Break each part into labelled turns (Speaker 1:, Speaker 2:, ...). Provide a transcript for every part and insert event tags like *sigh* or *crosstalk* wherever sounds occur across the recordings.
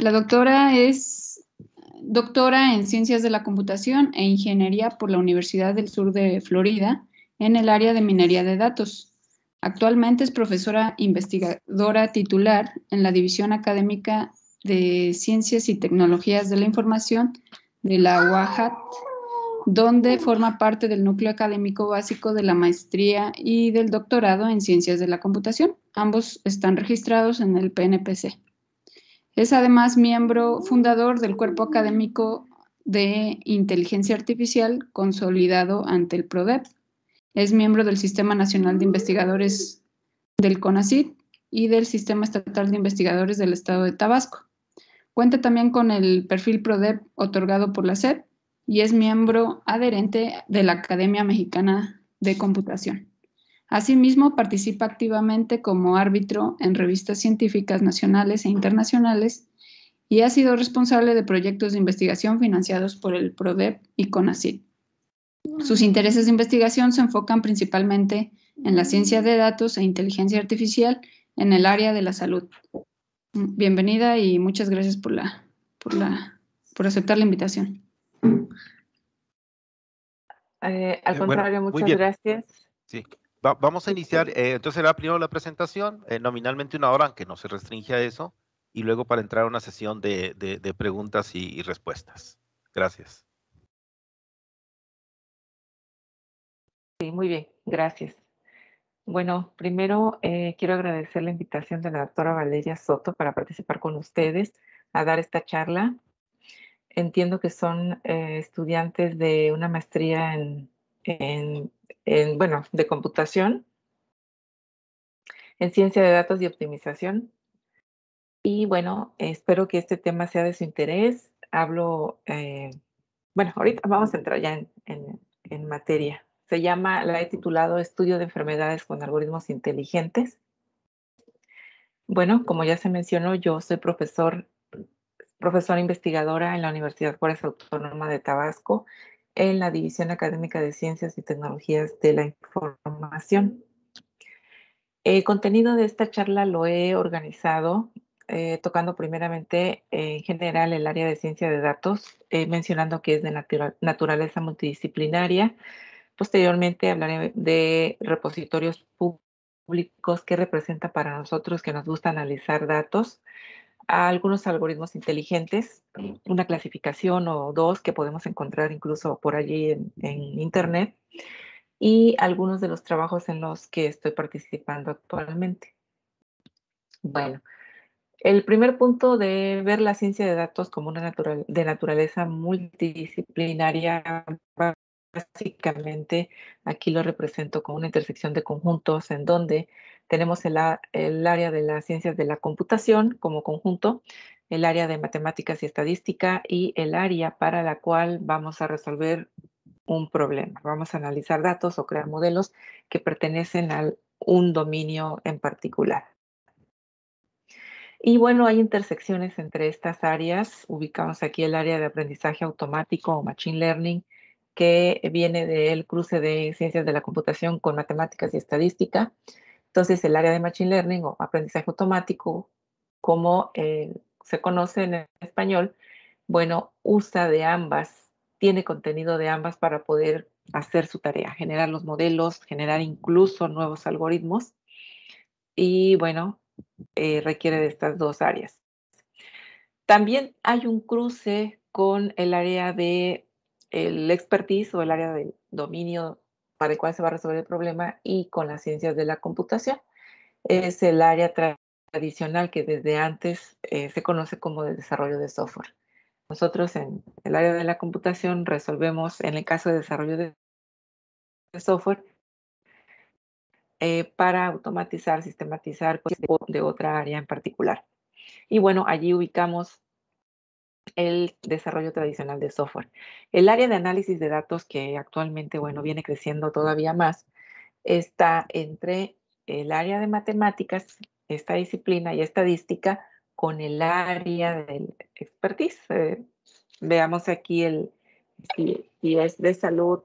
Speaker 1: La doctora es doctora en Ciencias de la Computación e Ingeniería por la Universidad del Sur de Florida en el área de minería de datos. Actualmente es profesora investigadora titular en la División Académica de Ciencias y Tecnologías de la Información de la UAHAT, donde forma parte del núcleo académico básico de la maestría y del doctorado en Ciencias de la Computación. Ambos están registrados en el PNPC. Es además miembro fundador del Cuerpo Académico de Inteligencia Artificial consolidado ante el PRODEP. Es miembro del Sistema Nacional de Investigadores del CONACYT y del Sistema Estatal de Investigadores del Estado de Tabasco. Cuenta también con el perfil PRODEP otorgado por la SED y es miembro adherente de la Academia Mexicana de Computación. Asimismo, participa activamente como árbitro en revistas científicas nacionales e internacionales y ha sido responsable de proyectos de investigación financiados por el PRODEP y CONACYT. Sus intereses de investigación se enfocan principalmente en la ciencia de datos e inteligencia artificial en el área de la salud. Bienvenida y muchas gracias por la, la, por aceptar la invitación.
Speaker 2: Eh, al eh, contrario, muchas gracias
Speaker 3: vamos a iniciar, eh, entonces será primero la presentación, eh, nominalmente una hora, aunque no se restringe a eso, y luego para entrar a una sesión de, preguntas y, respuestas. Gracias.
Speaker 2: Sí, muy bien, gracias. Bueno, primero eh, quiero agradecer la invitación de la doctora Valeria Soto para participar con ustedes a dar esta charla. Entiendo que son estudiantes de una maestría en en, bueno, de computación, en ciencia de datos y optimización. Y bueno, espero que este tema sea de su interés. Hablo, eh, bueno, ahorita vamos a entrar ya en, materia. Se llama, la he titulado Estudio de enfermedades con algoritmos inteligentes. Bueno, como ya se mencionó, yo soy profesor, profesora investigadora en la Universidad Juárez Autónoma de Tabasco en la División Académica de Ciencias y Tecnologías de la Información. El contenido de esta charla lo he organizado eh, tocando primeramente eh, en general el área de ciencia de datos, eh, mencionando que es de naturaleza multidisciplinaria. Posteriormente hablaré de repositorios públicos que representa para nosotros que nos gusta analizar datos algunos algoritmos inteligentes, una clasificación o dos que podemos encontrar incluso por allí en, en Internet y algunos de los trabajos en los que estoy participando actualmente. Bueno, el primer punto de ver la ciencia de datos como una de naturaleza multidisciplinaria, básicamente aquí lo represento como una intersección de conjuntos en donde tenemos el, área de las ciencias de la computación como conjunto, el área de matemáticas y estadística y el área para la cual vamos a resolver un problema. Vamos a analizar datos o crear modelos que pertenecen a un dominio en particular. Y bueno, hay intersecciones entre estas áreas. Ubicamos aquí el área de aprendizaje automático o Machine Learning, que viene del cruce de ciencias de la computación con matemáticas y estadística. Entonces, el área de Machine Learning o aprendizaje automático, como eh, se conoce en español, bueno, usa de ambas, tiene contenido de ambas para poder hacer su tarea, generar los modelos, generar incluso nuevos algoritmos. Y bueno, eh, requiere de estas dos áreas. También hay un cruce con el área de el expertise o el área del dominio para el cual se va a resolver el problema y con las ciencias de la computación. Es el área tradicional que desde antes eh, se conoce como el desarrollo de software. Nosotros en el área de la computación resolvemos, en el caso de desarrollo de software, eh, para automatizar, sistematizar de otra área en particular. Y bueno, allí ubicamos el desarrollo tradicional de software. El área de análisis de datos que actualmente, bueno, viene creciendo todavía más, está entre el área de matemáticas, esta disciplina y estadística, con el área del expertise. Eh, veamos aquí el, si, es de salud,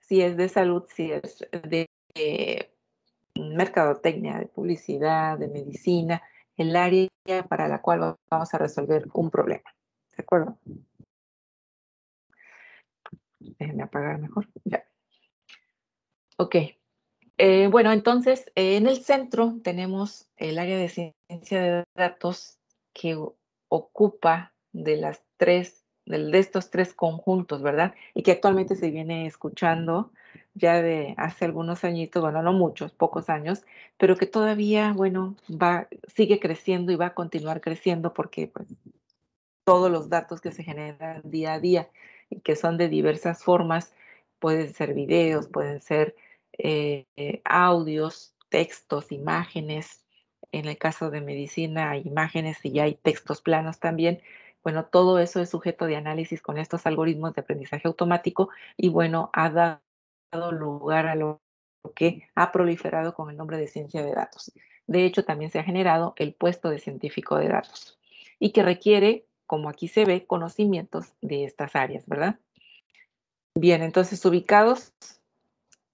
Speaker 2: si es de salud, si es de mercadotecnia, de publicidad, de medicina, el área para la cual vamos a resolver un problema. ¿De acuerdo? Déjenme apagar mejor. Ya. Ok. Eh, bueno, entonces, eh, en el centro tenemos el área de ciencia de datos que ocupa de las tres, de, de estos tres conjuntos, ¿verdad? Y que actualmente se viene escuchando ya de hace algunos añitos, bueno, no muchos, pocos años, pero que todavía, bueno, va, sigue creciendo y va a continuar creciendo porque pues, todos los datos que se generan día a día que son de diversas formas, pueden ser videos, pueden ser eh, eh, audios, textos, imágenes, en el caso de medicina hay imágenes y ya hay textos planos también, bueno, todo eso es sujeto de análisis con estos algoritmos de aprendizaje automático y bueno, ha lugar a lo que ha proliferado con el nombre de ciencia de datos. De hecho, también se ha generado el puesto de científico de datos y que requiere, como aquí se ve, conocimientos de estas áreas, ¿verdad? Bien, entonces ubicados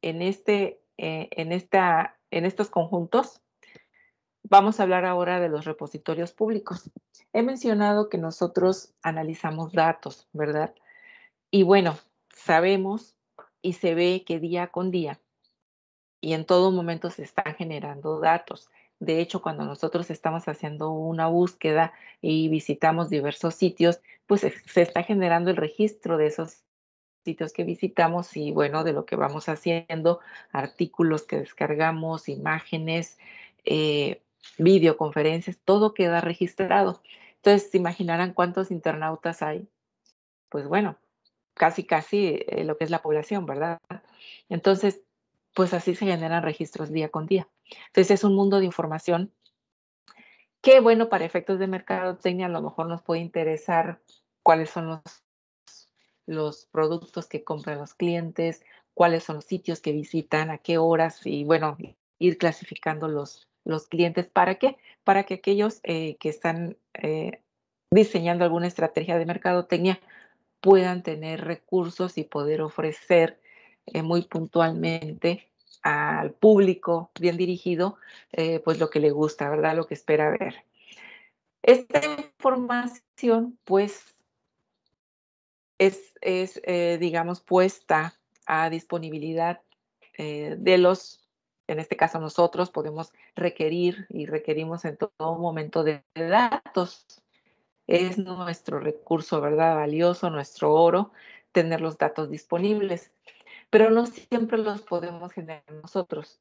Speaker 2: en, este, eh, en, esta, en estos conjuntos, vamos a hablar ahora de los repositorios públicos. He mencionado que nosotros analizamos datos, ¿verdad? Y bueno, sabemos y se ve que día con día y en todo momento se están generando datos. De hecho, cuando nosotros estamos haciendo una búsqueda y visitamos diversos sitios, pues eh, se está generando el registro de esos sitios que visitamos y bueno, de lo que vamos haciendo, artículos que descargamos, imágenes, eh, videoconferencias, todo queda registrado. Entonces, ¿se imaginarán cuántos internautas hay? Pues bueno, casi, casi eh, lo que es la población, ¿verdad? Entonces, pues así se generan registros día con día. Entonces, es un mundo de información que, bueno, para efectos de mercadotecnia a lo mejor nos puede interesar cuáles son los, los productos que compran los clientes, cuáles son los sitios que visitan, a qué horas y, bueno, ir clasificando los, los clientes. ¿Para qué? Para que aquellos eh, que están eh, diseñando alguna estrategia de mercadotecnia puedan tener recursos y poder ofrecer eh, muy puntualmente al público bien dirigido, eh, pues lo que le gusta, ¿verdad? Lo que espera ver. Esta información, pues, es, eh, digamos, puesta a disponibilidad de los en este caso nosotros podemos requerir y requerimos en todo momento de datos es nuestro recurso, ¿verdad? Valioso, nuestro oro, tener los datos disponibles. Pero no siempre los podemos generar nosotros.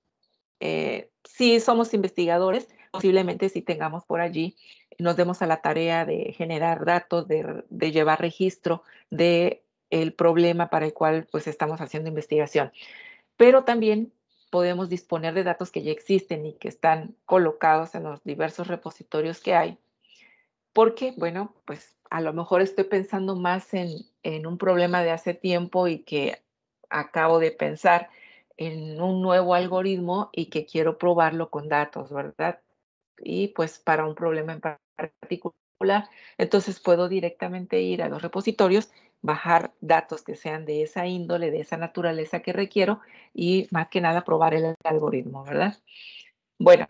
Speaker 2: Eh, si somos investigadores, posiblemente si tengamos por allí, nos demos a la tarea de generar datos, de, de llevar registro de problema para el cual pues estamos haciendo investigación. Pero también podemos disponer de datos que ya existen y que están colocados en los diversos repositorios que hay porque, bueno, pues a lo mejor estoy pensando más en, un problema de hace tiempo y que acabo de pensar en un nuevo algoritmo y que quiero probarlo con datos, ¿verdad? Y pues para un problema en particular, entonces puedo directamente ir a los repositorios, bajar datos que sean de esa índole, de esa naturaleza que requiero y más que nada probar el algoritmo, ¿verdad? Bueno,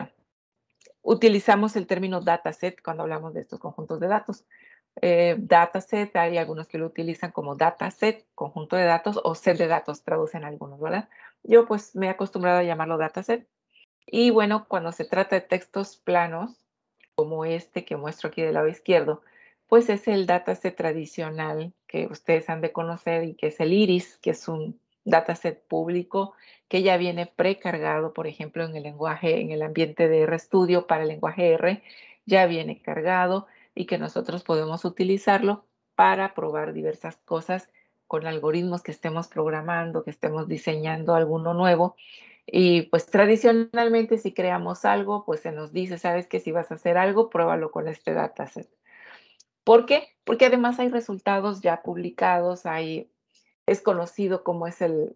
Speaker 2: utilizamos el término dataset cuando hablamos de estos conjuntos de datos. Eh, dataset, hay algunos que lo utilizan como dataset, conjunto de datos o set de datos, traducen algunos, ¿verdad? Yo pues me he acostumbrado a llamarlo dataset. Y bueno, cuando se trata de textos planos, como este que muestro aquí del lado izquierdo, pues es el dataset tradicional que ustedes han de conocer y que es el iris, que es un dataset público que ya viene precargado, por ejemplo, en el lenguaje, en el ambiente de RStudio para el lenguaje R, ya viene cargado y que nosotros podemos utilizarlo para probar diversas cosas con algoritmos que estemos programando, que estemos diseñando alguno nuevo. Y pues tradicionalmente si creamos algo, pues se nos dice, sabes que si vas a hacer algo, pruébalo con este dataset. ¿Por qué? Porque además hay resultados ya publicados, hay es conocido cómo es el,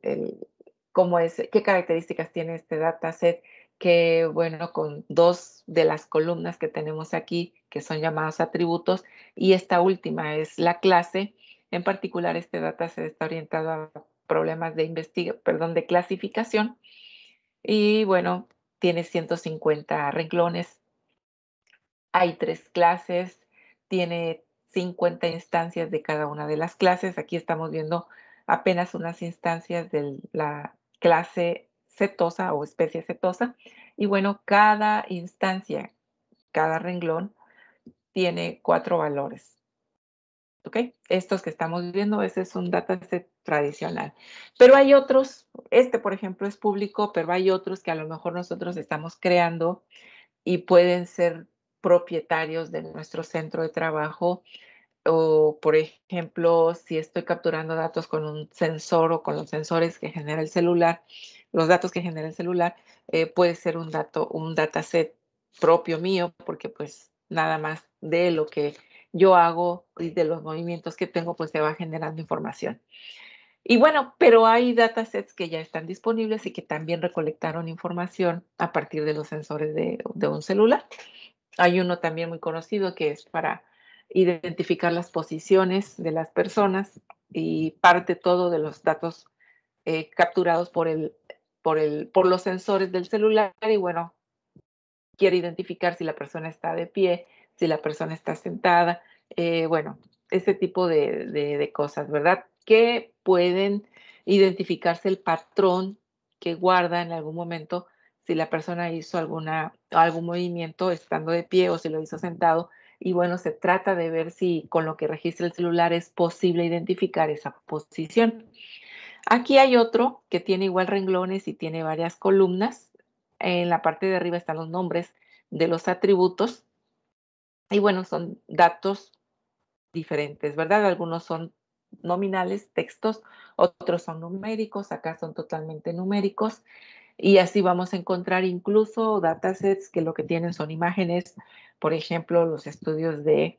Speaker 2: cómo es, qué características tiene este dataset, que bueno, con dos de las columnas que tenemos aquí, que son llamados atributos, y esta última es la clase. En particular, este dataset está orientado a problemas de perdón, de clasificación. Y bueno, tiene 150 renglones. Hay tres clases, tiene 50 instancias de cada una de las clases. Aquí estamos viendo apenas unas instancias de la clase cetosa o especie cetosa. Y bueno, cada instancia, cada renglón tiene cuatro valores. ¿Ok? Estos que estamos viendo, ese es un dataset tradicional. Pero hay otros, este por ejemplo es público, pero hay otros que a lo mejor nosotros estamos creando y pueden ser propietarios de nuestro centro de trabajo o por ejemplo, si estoy capturando datos con un sensor o con los sensores que genera el celular, los datos que genera el celular, eh, puede ser un dato, un dataset propio mío, porque pues nada más de lo que yo hago y de los movimientos que tengo, pues se va generando información. Y bueno, pero hay datasets que ya están disponibles y que también recolectaron información a partir de los sensores de un celular. Hay uno también muy conocido que es para identificar las posiciones de las personas y parte todo de los datos eh, capturados por, el, por, los sensores del celular y bueno, quiere identificar si la persona está de pie, si la persona está sentada, eh, bueno, ese tipo de, de cosas, ¿verdad? Que pueden identificarse el patrón que guarda en algún momento si la persona hizo alguna, algún movimiento estando de pie o si lo hizo sentado y bueno, se trata de ver si con lo que registra el celular es posible identificar esa posición. Aquí hay otro que tiene igual renglones y tiene varias columnas. En la parte de arriba están los nombres de los atributos. Y bueno, son datos diferentes, ¿verdad? Algunos son nominales, textos, otros son numéricos, acá son totalmente numéricos. Y así vamos a encontrar incluso datasets que lo que tienen son imágenes por ejemplo, los estudios de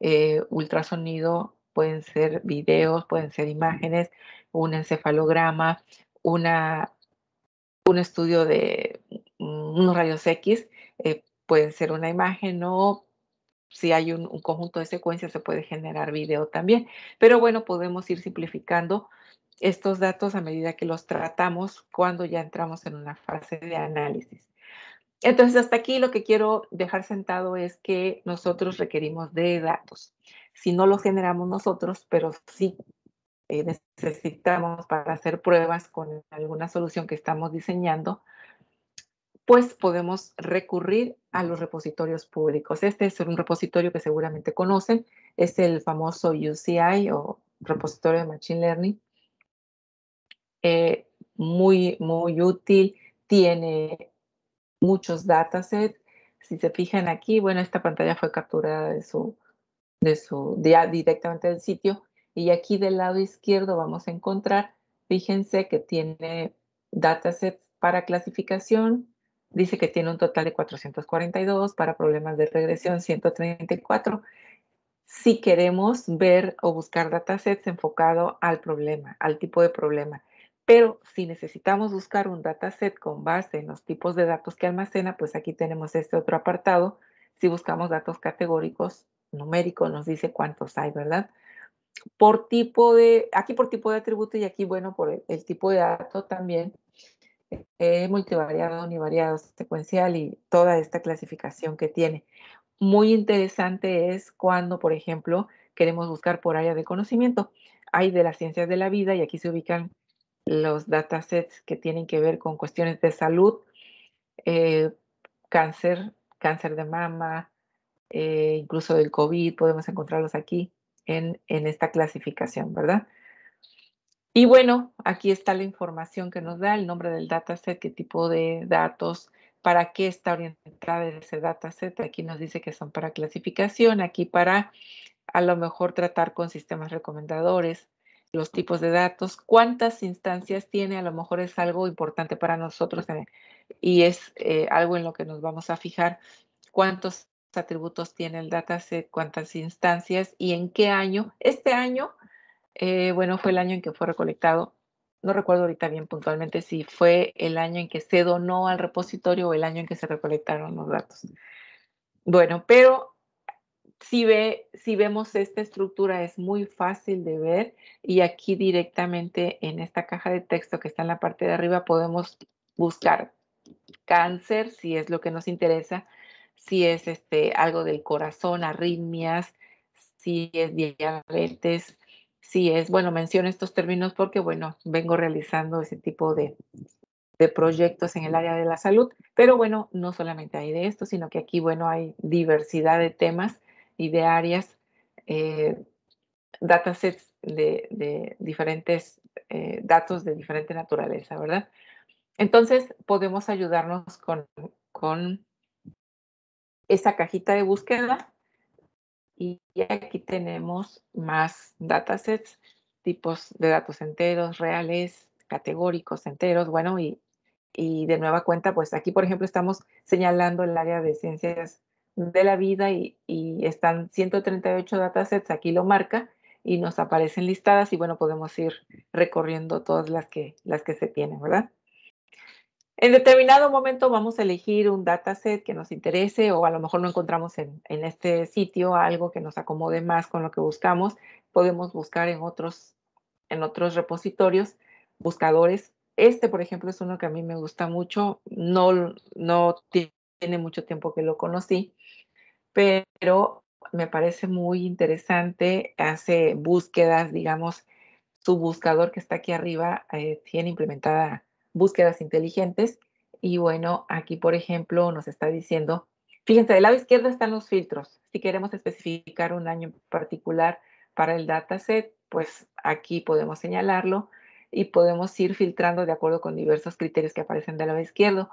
Speaker 2: eh, ultrasonido pueden ser videos, pueden ser imágenes, un encefalograma, una, un estudio de mm, unos rayos X, eh, pueden ser una imagen o si hay un, un, conjunto de secuencias se puede generar video también. Pero bueno, podemos ir simplificando estos datos a medida que los tratamos cuando ya entramos en una fase de análisis. Entonces, hasta aquí lo que quiero dejar sentado es que nosotros requerimos de datos. Si no los generamos nosotros, pero sí eh, necesitamos para hacer pruebas con alguna solución que estamos diseñando, pues podemos recurrir a los repositorios públicos. Este es un repositorio que seguramente conocen, es el famoso UCI o repositorio de Machine Learning. Eh, muy, muy útil, tiene muchos datasets. Si se fijan aquí, bueno, esta pantalla fue capturada de su, de su, directamente del sitio. Y aquí del lado izquierdo vamos a encontrar, fíjense que tiene datasets para clasificación. Dice que tiene un total de 442, para problemas de regresión 134 si queremos ver o buscar datasets enfocado al problema, al tipo de problema. Pero si necesitamos buscar un dataset con base en los tipos de datos que almacena, pues aquí tenemos este otro apartado. Si buscamos datos categóricos, numéricos, nos dice cuántos hay, ¿verdad? Por tipo de, aquí por tipo de atributo y aquí, bueno, por el, tipo de dato también, eh, multivariado, univariado, secuencial y toda esta clasificación que tiene. Muy interesante es cuando, por ejemplo, queremos buscar por área de conocimiento. Hay de las ciencias de la vida y aquí se ubican los datasets que tienen que ver con cuestiones de salud, eh, cáncer, cáncer de mama, eh, incluso del COVID, podemos encontrarlos aquí en, en esta clasificación, ¿verdad? Y bueno, aquí está la información que nos da, el nombre del dataset, qué tipo de datos, para qué está orientada ese dataset. Aquí nos dice que son para clasificación, aquí para a lo mejor tratar con sistemas recomendadores, los tipos de datos, cuántas instancias tiene, a lo mejor es algo importante para nosotros y es eh, algo en lo que nos vamos a fijar, cuántos atributos tiene el dataset, cuántas instancias y en qué año. Este año, eh, bueno, fue el año en que fue recolectado. No recuerdo ahorita bien puntualmente si fue el año en que se donó al repositorio o el año en que se recolectaron los datos. Bueno, pero si, ve, si vemos esta estructura es muy fácil de ver y aquí directamente en esta caja de texto que está en la parte de arriba podemos buscar cáncer, si es lo que nos interesa, si es este, algo del corazón, arritmias, si es diabetes, si es, bueno, menciono estos términos porque, bueno, vengo realizando ese tipo de, de proyectos en el área de la salud, pero bueno, no solamente hay de esto, sino que aquí, bueno, hay diversidad de temas y de áreas, eh, datasets de, diferentes eh, datos de diferente naturaleza, ¿verdad? Entonces podemos ayudarnos con, esa cajita de búsqueda y aquí tenemos más datasets, tipos de datos enteros, reales, categóricos, enteros, bueno, y, y de nueva cuenta, pues aquí, por ejemplo, estamos señalando el área de ciencias de la vida y, están 138 datasets, aquí lo marca y nos aparecen listadas y bueno, podemos ir recorriendo todas las que, las que se tienen, ¿verdad? En determinado momento vamos a elegir un dataset que nos interese o a lo mejor no encontramos en, en este sitio algo que nos acomode más con lo que buscamos. Podemos buscar en otros, en otros repositorios, buscadores. Este, por ejemplo, es uno que a mí me gusta mucho. No, no tiene mucho tiempo que lo conocí, pero me parece muy interesante, hace búsquedas, digamos, su buscador que está aquí arriba eh, tiene implementada búsquedas inteligentes y bueno, aquí por ejemplo nos está diciendo, fíjense, del lado izquierdo están los filtros. Si queremos especificar un año particular para el dataset, pues aquí podemos señalarlo y podemos ir filtrando de acuerdo con diversos criterios que aparecen del lado izquierdo.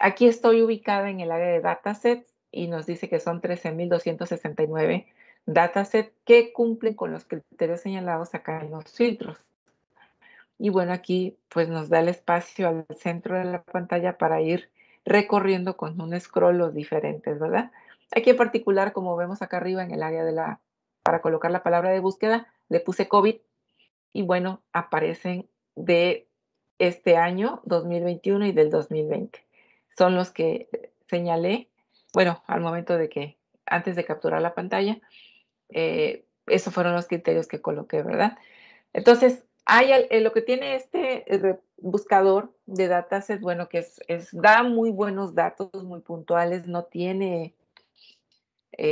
Speaker 2: Aquí estoy ubicada en el área de datasets y nos dice que son 13.269 dataset que cumplen con los criterios señalados acá en los filtros. Y bueno, aquí pues nos da el espacio al centro de la pantalla para ir recorriendo con un scroll los diferentes, ¿verdad? Aquí en particular, como vemos acá arriba en el área de la, para colocar la palabra de búsqueda, le puse COVID y bueno, aparecen de este año 2021 y del 2020. Son los que señalé bueno, al momento de que, antes de capturar la pantalla, eh, esos fueron los criterios que coloqué, ¿verdad? Entonces, hay eh, lo que tiene este eh, buscador de es bueno, que es, da muy buenos datos, muy puntuales, no tiene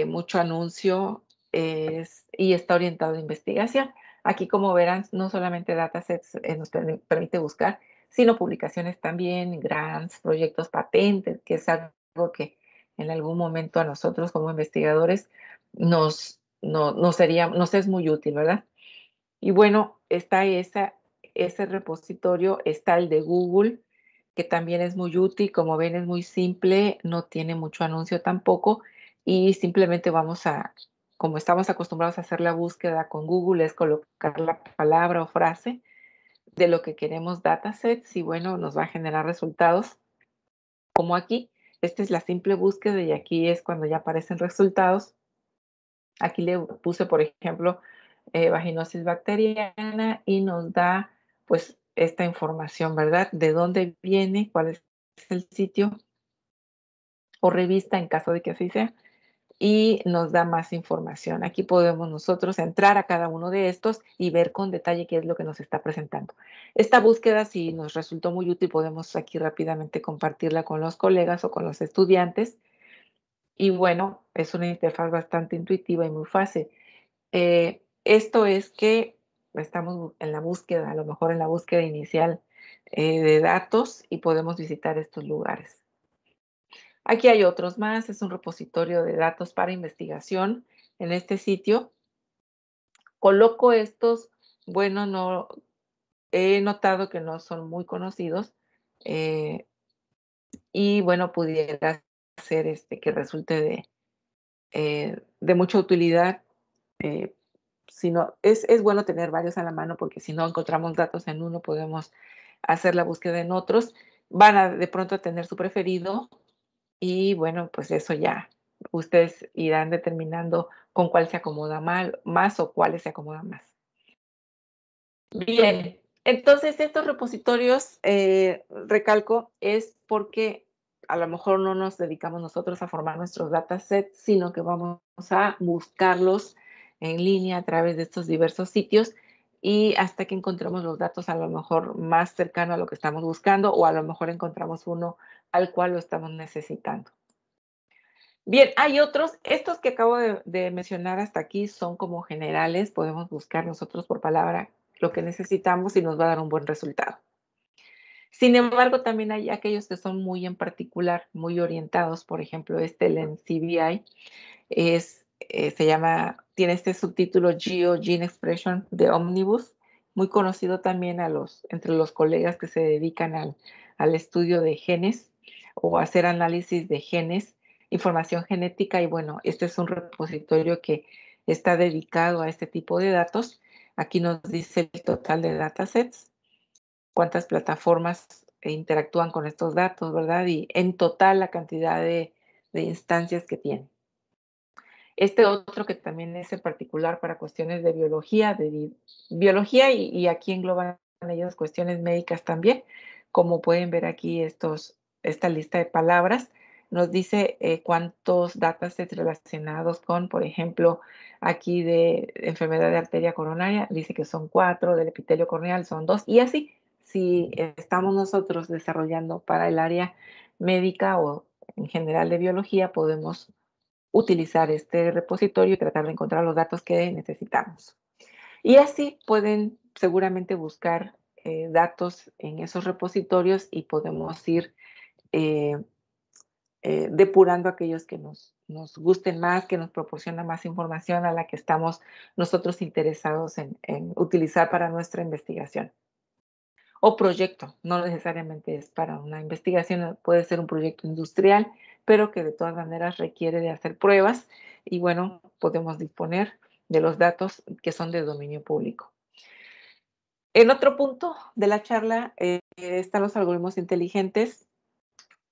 Speaker 2: mucho anuncio y está orientado a investigación. Aquí, como verán, no solamente datasets nos permite buscar, sino publicaciones también, grants, proyectos, patentes, que es algo que en algún momento a nosotros como investigadores nos, no, sería, nos es muy útil, ¿verdad? Y bueno, está esa, ese repositorio, está el de Google, que también es muy útil, como ven es muy simple, no tiene mucho anuncio tampoco y simplemente vamos a, como estamos acostumbrados a hacer la búsqueda con Google, es colocar la palabra o frase de lo que queremos datasets y bueno, nos va a generar resultados como aquí. Esta es la simple búsqueda y aquí es cuando ya aparecen resultados. Aquí le puse, por ejemplo, eh, vaginosis bacteriana y nos da pues esta información, ¿verdad? De dónde viene, cuál es el sitio o revista en caso de que así sea y nos da más información. Aquí podemos nosotros entrar a cada uno de estos y ver con detalle qué es lo que nos está presentando. Esta búsqueda, si nos resultó muy útil, podemos aquí rápidamente compartirla con los colegas o con los estudiantes. Y bueno, es una interfaz bastante intuitiva y muy fácil. Eh, esto es que estamos en la búsqueda, a lo mejor en la búsqueda inicial eh, de datos y podemos visitar estos lugares. Aquí hay otros más, es un repositorio de datos para investigación en este sitio. Coloco estos, bueno, no he notado que no son muy conocidos eh, y bueno, pudiera ser este que resulte de, eh, de mucha utilidad. Eh, si es, es bueno tener varios a la mano porque si no encontramos datos en uno podemos hacer la búsqueda en otros. Van a de pronto a tener su preferido y bueno, pues eso ya, ustedes irán determinando con cuál se acomoda mal, más o cuáles se acomodan más. Bien, entonces estos repositorios, eh, recalco, es porque a lo mejor no nos dedicamos nosotros a formar nuestros datasets, sino que vamos a buscarlos en línea a través de estos diversos sitios y hasta que encontremos los datos a lo mejor más cercano a lo que estamos buscando o a lo mejor encontramos uno al cual lo estamos necesitando. Bien, hay otros, estos que acabo de, mencionar hasta aquí son como generales, podemos buscar nosotros por palabra lo que necesitamos y nos va a dar un buen resultado. Sin embargo, también hay aquellos que son muy en particular, muy orientados, por ejemplo, este el NCBI es, eh, se llama, tiene este subtítulo Geo Gene Expression de Omnibus, muy conocido también a los, entre los colegas que se dedican al estudio de genes o hacer análisis de genes, información genética y bueno, este es un repositorio que está dedicado a este tipo de datos. Aquí nos dice el total de datasets, cuántas plataformas interactúan con estos datos, ¿verdad? Y en total la cantidad de, instancias que tienen. Este otro que también es en particular para cuestiones de biología, de biología y, y aquí engloban ellas cuestiones médicas también, como pueden ver aquí estos esta lista de palabras, nos dice eh, cuántos datasets relacionados con, por ejemplo, aquí de enfermedad de arteria coronaria, dice que son cuatro, del epitelio corneal son dos, y así, si estamos nosotros desarrollando para el área médica o en general de biología, podemos utilizar este repositorio y tratar de encontrar los datos que necesitamos. Y así pueden seguramente buscar eh, datos en esos repositorios y podemos ir eh, eh, depurando aquellos que nos, gusten más, que nos proporcionan más información a la que estamos nosotros interesados en, utilizar para nuestra investigación. O proyecto, no necesariamente es para una investigación, puede ser un proyecto industrial, pero que de todas maneras requiere de hacer pruebas y bueno, podemos disponer de los datos que son de dominio público. En otro punto de la charla eh, están los algoritmos inteligentes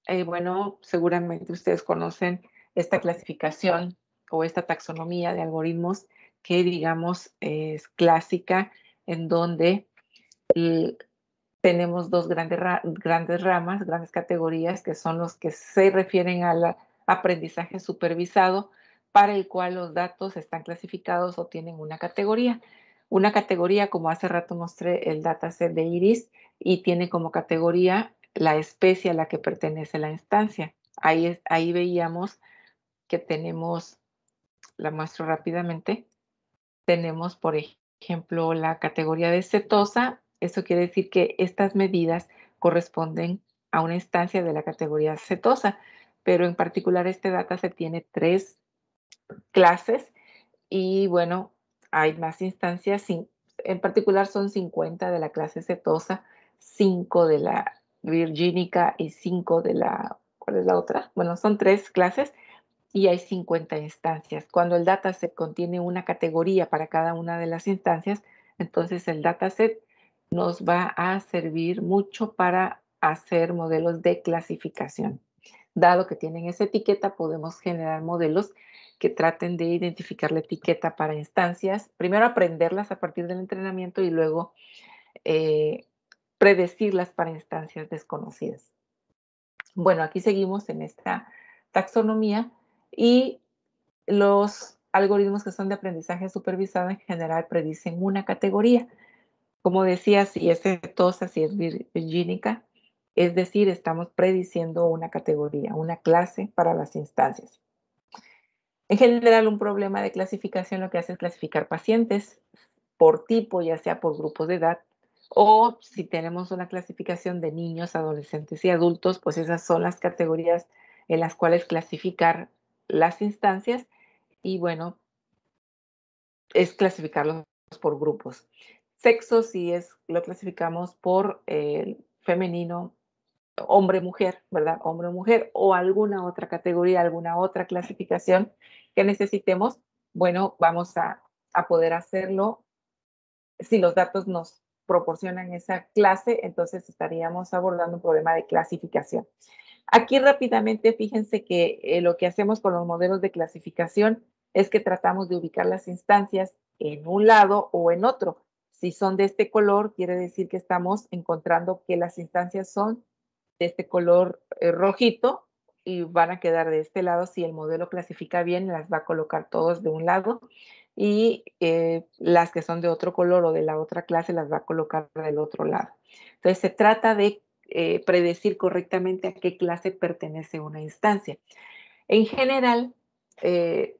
Speaker 2: eh, bueno, seguramente ustedes conocen esta clasificación o esta taxonomía de algoritmos que digamos es clásica en donde tenemos dos grandes, grandes ramas, grandes categorías que son los que se refieren al aprendizaje supervisado para el cual los datos están clasificados o tienen una categoría. Una categoría, como hace rato mostré el dataset de Iris, y tiene como categoría la especie a la que pertenece la instancia. Ahí, ahí veíamos que tenemos, la muestro rápidamente, tenemos por ejemplo la categoría de cetosa, eso quiere decir que estas medidas corresponden a una instancia de la categoría cetosa, pero en particular este se tiene tres clases y bueno, hay más instancias, en particular son 50 de la clase cetosa, 5 de la Virginica y cinco de la,
Speaker 1: ¿cuál es la otra?
Speaker 2: Bueno, son tres clases y hay 50 instancias. Cuando el dataset contiene una categoría para cada una de las instancias, entonces el dataset nos va a servir mucho para hacer modelos de clasificación. Dado que tienen esa etiqueta, podemos generar modelos que traten de identificar la etiqueta para instancias. Primero aprenderlas a partir del entrenamiento y luego eh, predecirlas para instancias desconocidas. Bueno, aquí seguimos en esta taxonomía y los algoritmos que son de aprendizaje supervisado en general predicen una categoría. Como decía, si es cetosa, si es virgínica, es decir, estamos prediciendo una categoría, una clase para las instancias. En general, un problema de clasificación lo que hace es clasificar pacientes por tipo, ya sea por grupos de edad, o si tenemos una clasificación de niños, adolescentes y adultos, pues esas son las categorías en las cuales clasificar las instancias y bueno, es clasificarlos por grupos. Sexo si es, lo clasificamos por eh, femenino, hombre-mujer, ¿verdad? Hombre-mujer o alguna otra categoría, alguna otra clasificación que necesitemos, bueno, vamos a, a poder hacerlo si los datos nos proporcionan esa clase, entonces estaríamos abordando un problema de clasificación. Aquí rápidamente, fíjense que eh, lo que hacemos con los modelos de clasificación es que tratamos de ubicar las instancias en un lado o en otro. Si son de este color, quiere decir que estamos encontrando que las instancias son de este color eh, rojito y van a quedar de este lado. Si el modelo clasifica bien, las va a colocar todos de un lado y eh, las que son de otro color o de la otra clase las va a colocar del otro lado. Entonces se trata de eh, predecir correctamente a qué clase pertenece una instancia. En general, eh,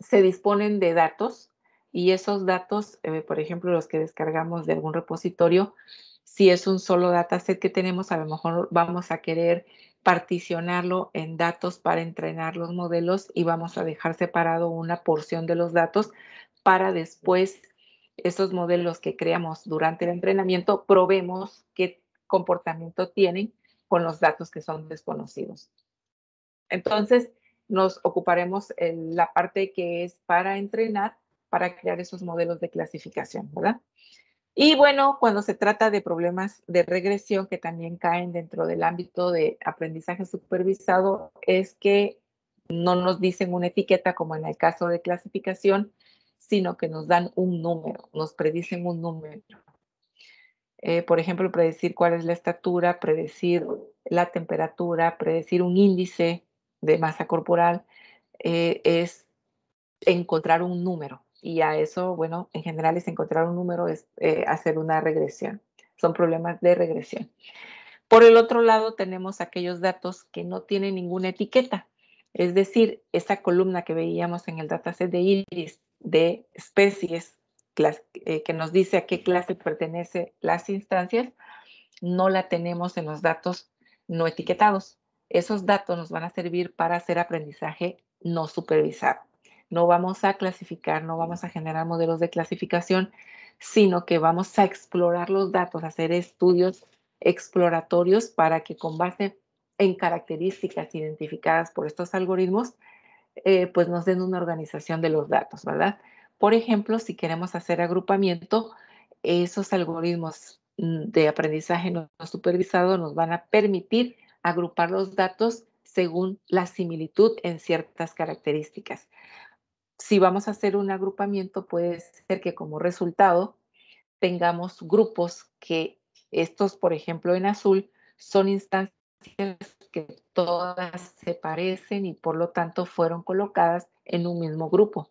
Speaker 2: se disponen de datos y esos datos, por ejemplo, los que descargamos de algún repositorio, si es un solo dataset que tenemos, a lo mejor vamos a querer particionarlo en datos para entrenar los modelos y vamos a dejar separado una porción de los datos para después esos modelos que creamos durante el entrenamiento probemos qué comportamiento tienen con los datos que son desconocidos. Entonces, nos ocuparemos en la parte que es para entrenar, para crear esos modelos de clasificación, ¿verdad? Y bueno, cuando se trata de problemas de regresión que también caen dentro del ámbito de aprendizaje supervisado, es que no nos dicen una etiqueta como en el caso de clasificación, sino que nos dan un número, nos predicen un número. Eh, por ejemplo, predecir cuál es la estatura, predecir la temperatura, predecir un índice de masa corporal, eh, es encontrar un número y a eso, bueno, en general es encontrar un número, es eh, hacer una regresión. Son problemas de regresión. Por el otro lado, tenemos aquellos datos que no tienen ninguna etiqueta, es decir, esa columna que veíamos en el dataset de Iris de especies eh, que nos dice a qué clase pertenece las instancias, no la tenemos en los datos no etiquetados. Esos datos nos van a servir para hacer aprendizaje no supervisado no vamos a clasificar, no vamos a generar modelos de clasificación, sino que vamos a explorar los datos, hacer estudios exploratorios para que con base en características identificadas por estos algoritmos, eh, pues nos den una organización de los datos, ¿verdad? Por ejemplo, si queremos hacer agrupamiento, esos algoritmos mm, de aprendizaje no supervisado nos van a permitir agrupar los datos según la similitud en ciertas características si vamos a hacer un agrupamiento, puede ser que como resultado tengamos grupos que estos, por ejemplo, en azul, son instancias que todas se parecen y por lo tanto fueron colocadas en un mismo grupo.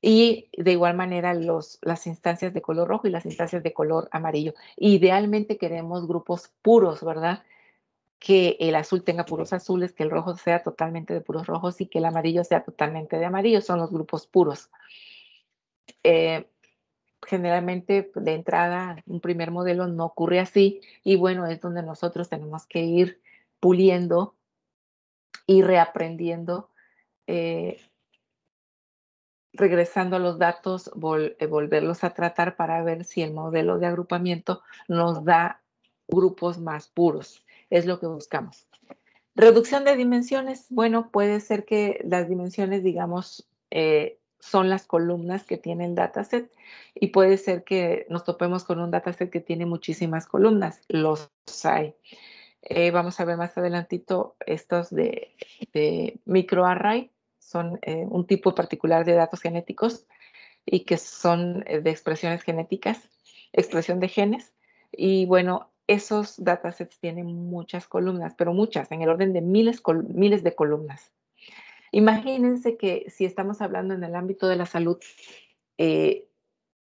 Speaker 2: Y de igual manera las instancias de color rojo y las instancias de color amarillo. Idealmente queremos grupos puros, ¿verdad? que el azul tenga puros azules, que el rojo sea totalmente de puros rojos y que el amarillo sea totalmente de amarillo. Son los grupos puros. Eh, generalmente de entrada, un primer modelo no ocurre así y bueno, es donde nosotros tenemos que ir puliendo y reaprendiendo, eh, regresando a los datos, eh, volverlos a tratar para ver si el modelo de agrupamiento nos da grupos más puros es lo que buscamos. Reducción de dimensiones, bueno, puede ser que las dimensiones, digamos, eh, son las columnas que tiene el dataset y puede ser que nos topemos con un dataset que tiene muchísimas columnas, los hay. Eh, vamos a ver más adelantito estos de, microarray, son eh, un tipo particular de datos genéticos y que son de expresiones genéticas, expresión de genes. Y bueno, esos datasets tienen muchas columnas, pero muchas, en el orden de miles, miles de columnas. Imagínense que si estamos hablando en el ámbito de la salud, eh,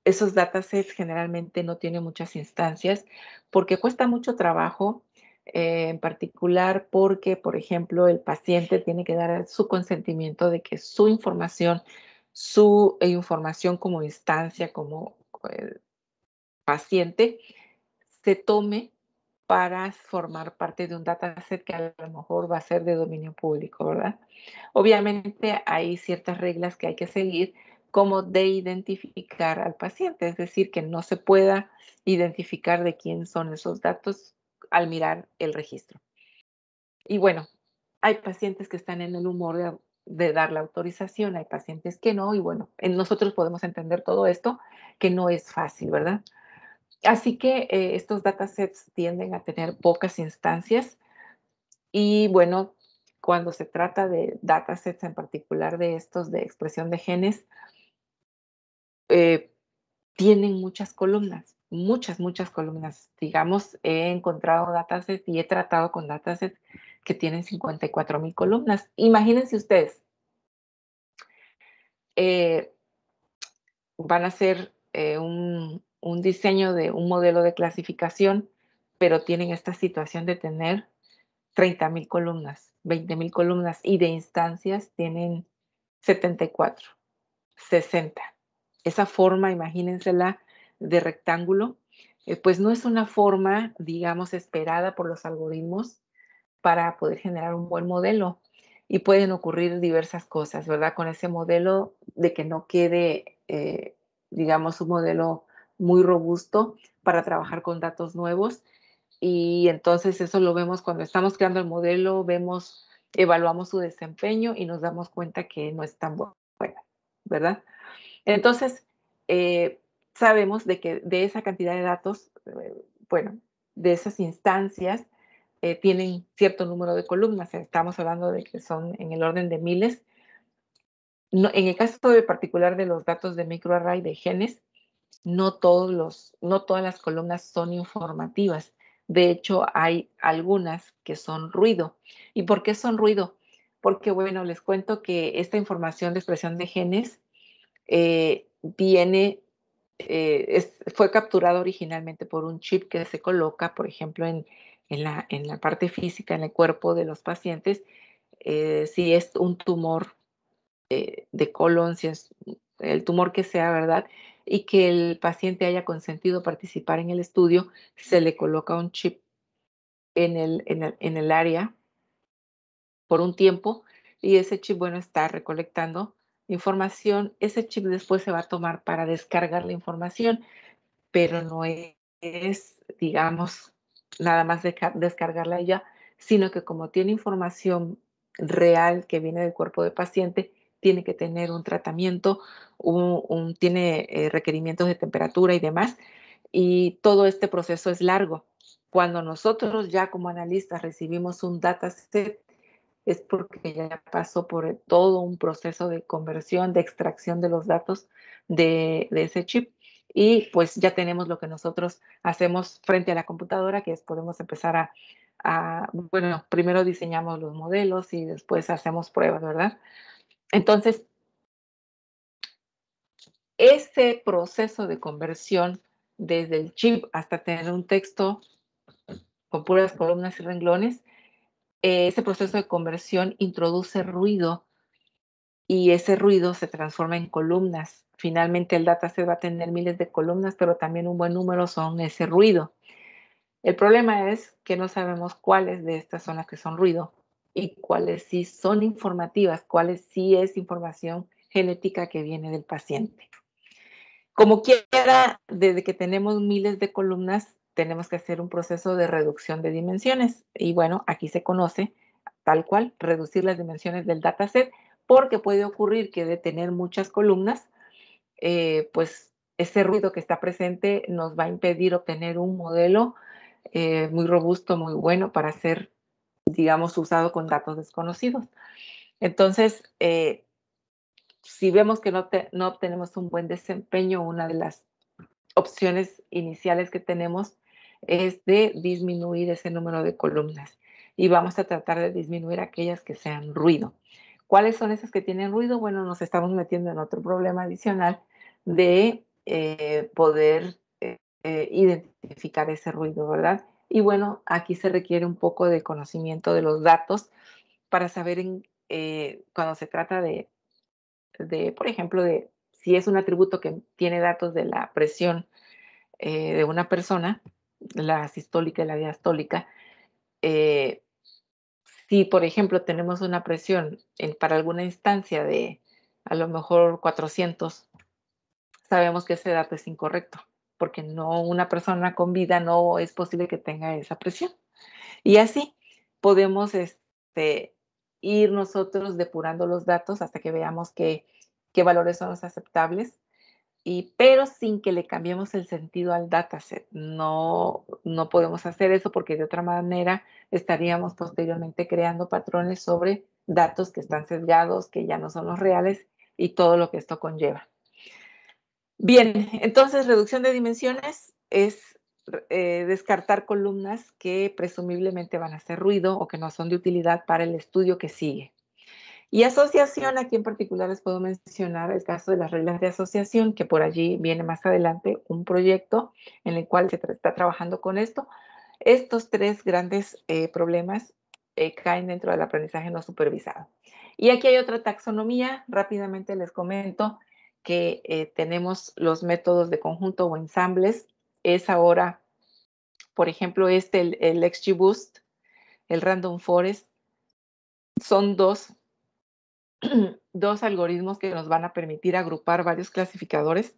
Speaker 2: esos datasets generalmente no tienen muchas instancias porque cuesta mucho trabajo, eh, en particular porque, por ejemplo, el paciente tiene que dar su consentimiento de que su información, su eh, información como instancia, como paciente, se tome para formar parte de un dataset que a lo mejor va a ser de dominio público, ¿verdad? Obviamente hay ciertas reglas que hay que seguir como de identificar al paciente, es decir, que no se pueda identificar de quién son esos datos al mirar el registro. Y bueno, hay pacientes que están en el humor de, dar la autorización, hay pacientes que no, y bueno, nosotros podemos entender todo esto, que no es fácil, ¿verdad? Así que eh, estos datasets tienden a tener pocas instancias y bueno, cuando se trata de datasets en particular de estos de expresión de genes, eh, tienen muchas columnas, muchas, muchas columnas. Digamos, he encontrado datasets y he tratado con datasets que tienen 54 mil columnas. Imagínense ustedes, eh, van a ser un, un diseño de un modelo de clasificación, pero tienen esta situación de tener 30.000 columnas, 20.000 columnas y de instancias tienen 74, 60. Esa forma, imagínensela, de rectángulo, eh, pues no es una forma, digamos, esperada por los algoritmos para poder generar un buen modelo. Y pueden ocurrir diversas cosas, ¿verdad? Con ese modelo de que no quede, eh, digamos, un modelo muy robusto para trabajar con datos nuevos. Y entonces eso lo vemos cuando estamos creando el modelo, vemos, evaluamos su desempeño y nos damos cuenta que no es tan buena, ¿verdad? Entonces, eh, sabemos de que de esa cantidad de datos, eh, bueno, de esas instancias, eh, tienen cierto número de columnas, estamos hablando de que son en el orden de miles. en el caso particular de los datos de microarray de genes, no, todas las columnas son informativas. De hecho, hay algunas que son ruido. ¿Y por qué son ruido? Porque, bueno, les cuento que esta información de expresión de genes eh, viene, eh, fue capturada originalmente por un chip que se coloca, por ejemplo, en, la, parte física, en el cuerpo de los pacientes. Eh, si es un tumor de colon, si es el tumor que sea, ¿verdad? y que el paciente haya consentido participar en el estudio, se le coloca un chip en el, en el, en el área por un tiempo y ese chip, bueno, está recolectando información. Ese chip después se va a tomar para descargar la información, pero no e-, es, digamos, nada más descargarla ya, sino que como tiene información real que viene del cuerpo del paciente, tiene que tener un tratamiento, tiene eh, requerimientos de temperatura y demás. Y todo este proceso es largo. Cuando nosotros ya como analistas recibimos un dataset, es porque ya pasó por todo un proceso de conversión, de extracción de los datos de, ese chip y pues ya tenemos lo que nosotros hacemos frente a la computadora, que es podemos empezar a, bueno, primero diseñamos los modelos y después hacemos pruebas, ¿verdad? Entonces, ese proceso de conversión desde el chip hasta tener un texto con puras columnas y renglones, eh, ese proceso de conversión introduce ruido y ese ruido se transforma en columnas. Finalmente el dataset va a tener miles de columnas, pero también un buen número son ese ruido. El problema es que no sabemos cuáles de estas son las que son ruido y cuáles sí son informativas, cuáles sí es información genética que viene del paciente. Como quiera, desde que tenemos miles de columnas, tenemos que hacer un proceso de reducción de dimensiones. Y bueno, aquí se conoce tal cual, reducir las dimensiones del dataset, porque puede ocurrir que de tener muchas columnas, eh, pues ese ruido que está presente nos va a impedir obtener un modelo eh, muy robusto, muy bueno para hacer digamos, usado con datos desconocidos. Entonces, eh, si vemos que no, obtenemos un buen desempeño, una de las opciones iniciales que tenemos es de disminuir ese número de columnas y vamos a tratar de disminuir aquellas que sean ruido. ¿Cuáles son esas que tienen ruido? Bueno, nos estamos metiendo en otro problema adicional de eh, poder eh, identificar ese ruido, ¿verdad? Y bueno, aquí se requiere un poco de conocimiento de los datos para saber en, eh, cuando se trata de, por ejemplo, de si es un atributo que tiene datos de la presión eh, de una persona, la sistólica y la diastólica, eh, si, por ejemplo, tenemos una presión para alguna instancia de a lo mejor 400, sabemos que ese dato es incorrecto porque no una persona con vida no es posible que tenga esa presión. Y así podemos este, ir nosotros depurando los datos hasta que veamos qué, qué valores son los aceptables, y, pero sin que le cambiemos el sentido al dataset. No, no podemos hacer eso porque de otra manera estaríamos posteriormente creando patrones sobre datos que están sesgados, que ya no son los reales y todo lo que esto conlleva. Bien, entonces reducción de dimensiones es eh, descartar columnas que presumiblemente van a hacer ruido o que no son de utilidad para el estudio que sigue. Y asociación, aquí en particular les puedo mencionar el caso de las reglas de asociación, que por allí viene más adelante un proyecto en el cual se está trabajando con esto. Estos tres grandes eh, problemas eh, caen dentro del aprendizaje no supervisado. Y aquí hay otra taxonomía, rápidamente les comento, que eh, tenemos los métodos de conjunto o ensambles es ahora, por ejemplo, este, el, XGBoost, el Random Forest, son dos, *clears throat* dos algoritmos que nos van a permitir agrupar varios clasificadores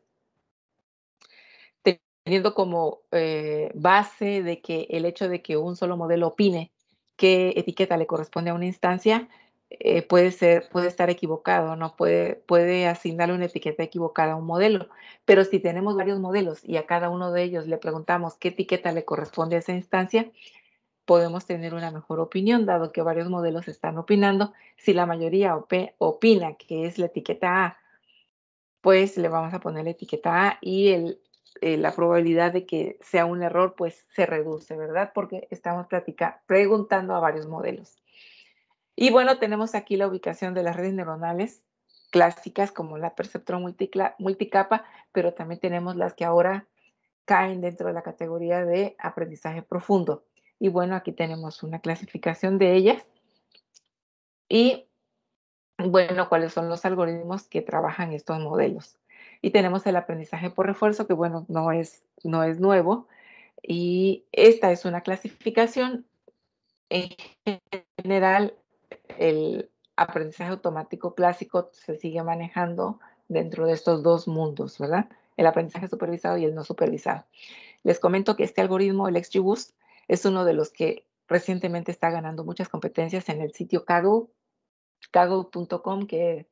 Speaker 2: teniendo como eh, base de que el hecho de que un solo modelo opine qué etiqueta le corresponde a una instancia, eh, puede ser, puede estar equivocado, ¿no? Puede, puede asignarle una etiqueta equivocada a un modelo. Pero si tenemos varios modelos y a cada uno de ellos le preguntamos qué etiqueta le corresponde a esa instancia, podemos tener una mejor opinión, dado que varios modelos están opinando. Si la mayoría opina que es la etiqueta A, pues le vamos a poner la etiqueta A y eh, la probabilidad de que sea un error, pues se reduce, ¿verdad? Porque estamos preguntando a varios modelos. Y bueno, tenemos aquí la ubicación de las redes neuronales clásicas como la perceptrón multicapa, pero también tenemos las que ahora caen dentro de la categoría de aprendizaje profundo. Y bueno, aquí tenemos una clasificación de ellas. Y bueno, cuáles son los algoritmos que trabajan estos modelos. Y tenemos el aprendizaje por refuerzo, que bueno, no es, no es nuevo. Y esta es una clasificación en general el aprendizaje automático clásico se sigue manejando dentro de estos dos mundos, ¿verdad? El aprendizaje supervisado y el no supervisado. Les comento que este algoritmo, el XGBoost, es uno de los que recientemente está ganando muchas competencias en el sitio Kaggle, kaggle.com, que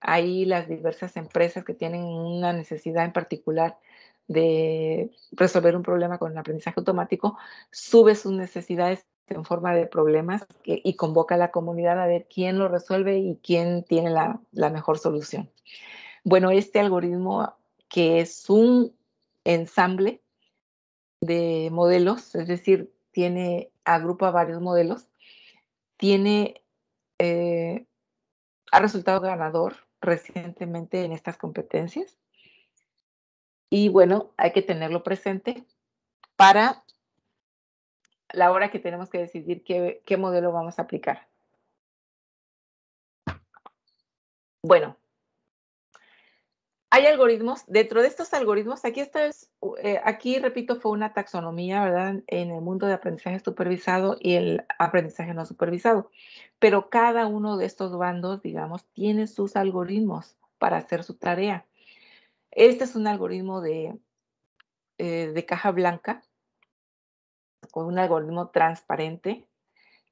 Speaker 2: ahí las diversas empresas que tienen una necesidad en particular de resolver un problema con el aprendizaje automático, sube sus necesidades este, en forma de problemas que, y convoca a la comunidad a ver quién lo resuelve y quién tiene la, mejor solución. Bueno, este algoritmo que es un ensamble de modelos, es decir, tiene, agrupa varios modelos, tiene, eh, ha resultado ganador recientemente en estas competencias. Y bueno, hay que tenerlo presente para la hora que tenemos que decidir qué, modelo vamos a aplicar. Bueno, hay algoritmos, dentro de estos algoritmos, aquí, esto es, eh, aquí repito, fue una taxonomía, ¿verdad? En el mundo de aprendizaje supervisado y el aprendizaje no supervisado. Pero cada uno de estos bandos, digamos, tiene sus algoritmos para hacer su tarea. Este es un algoritmo de, eh, de caja blanca, un algoritmo transparente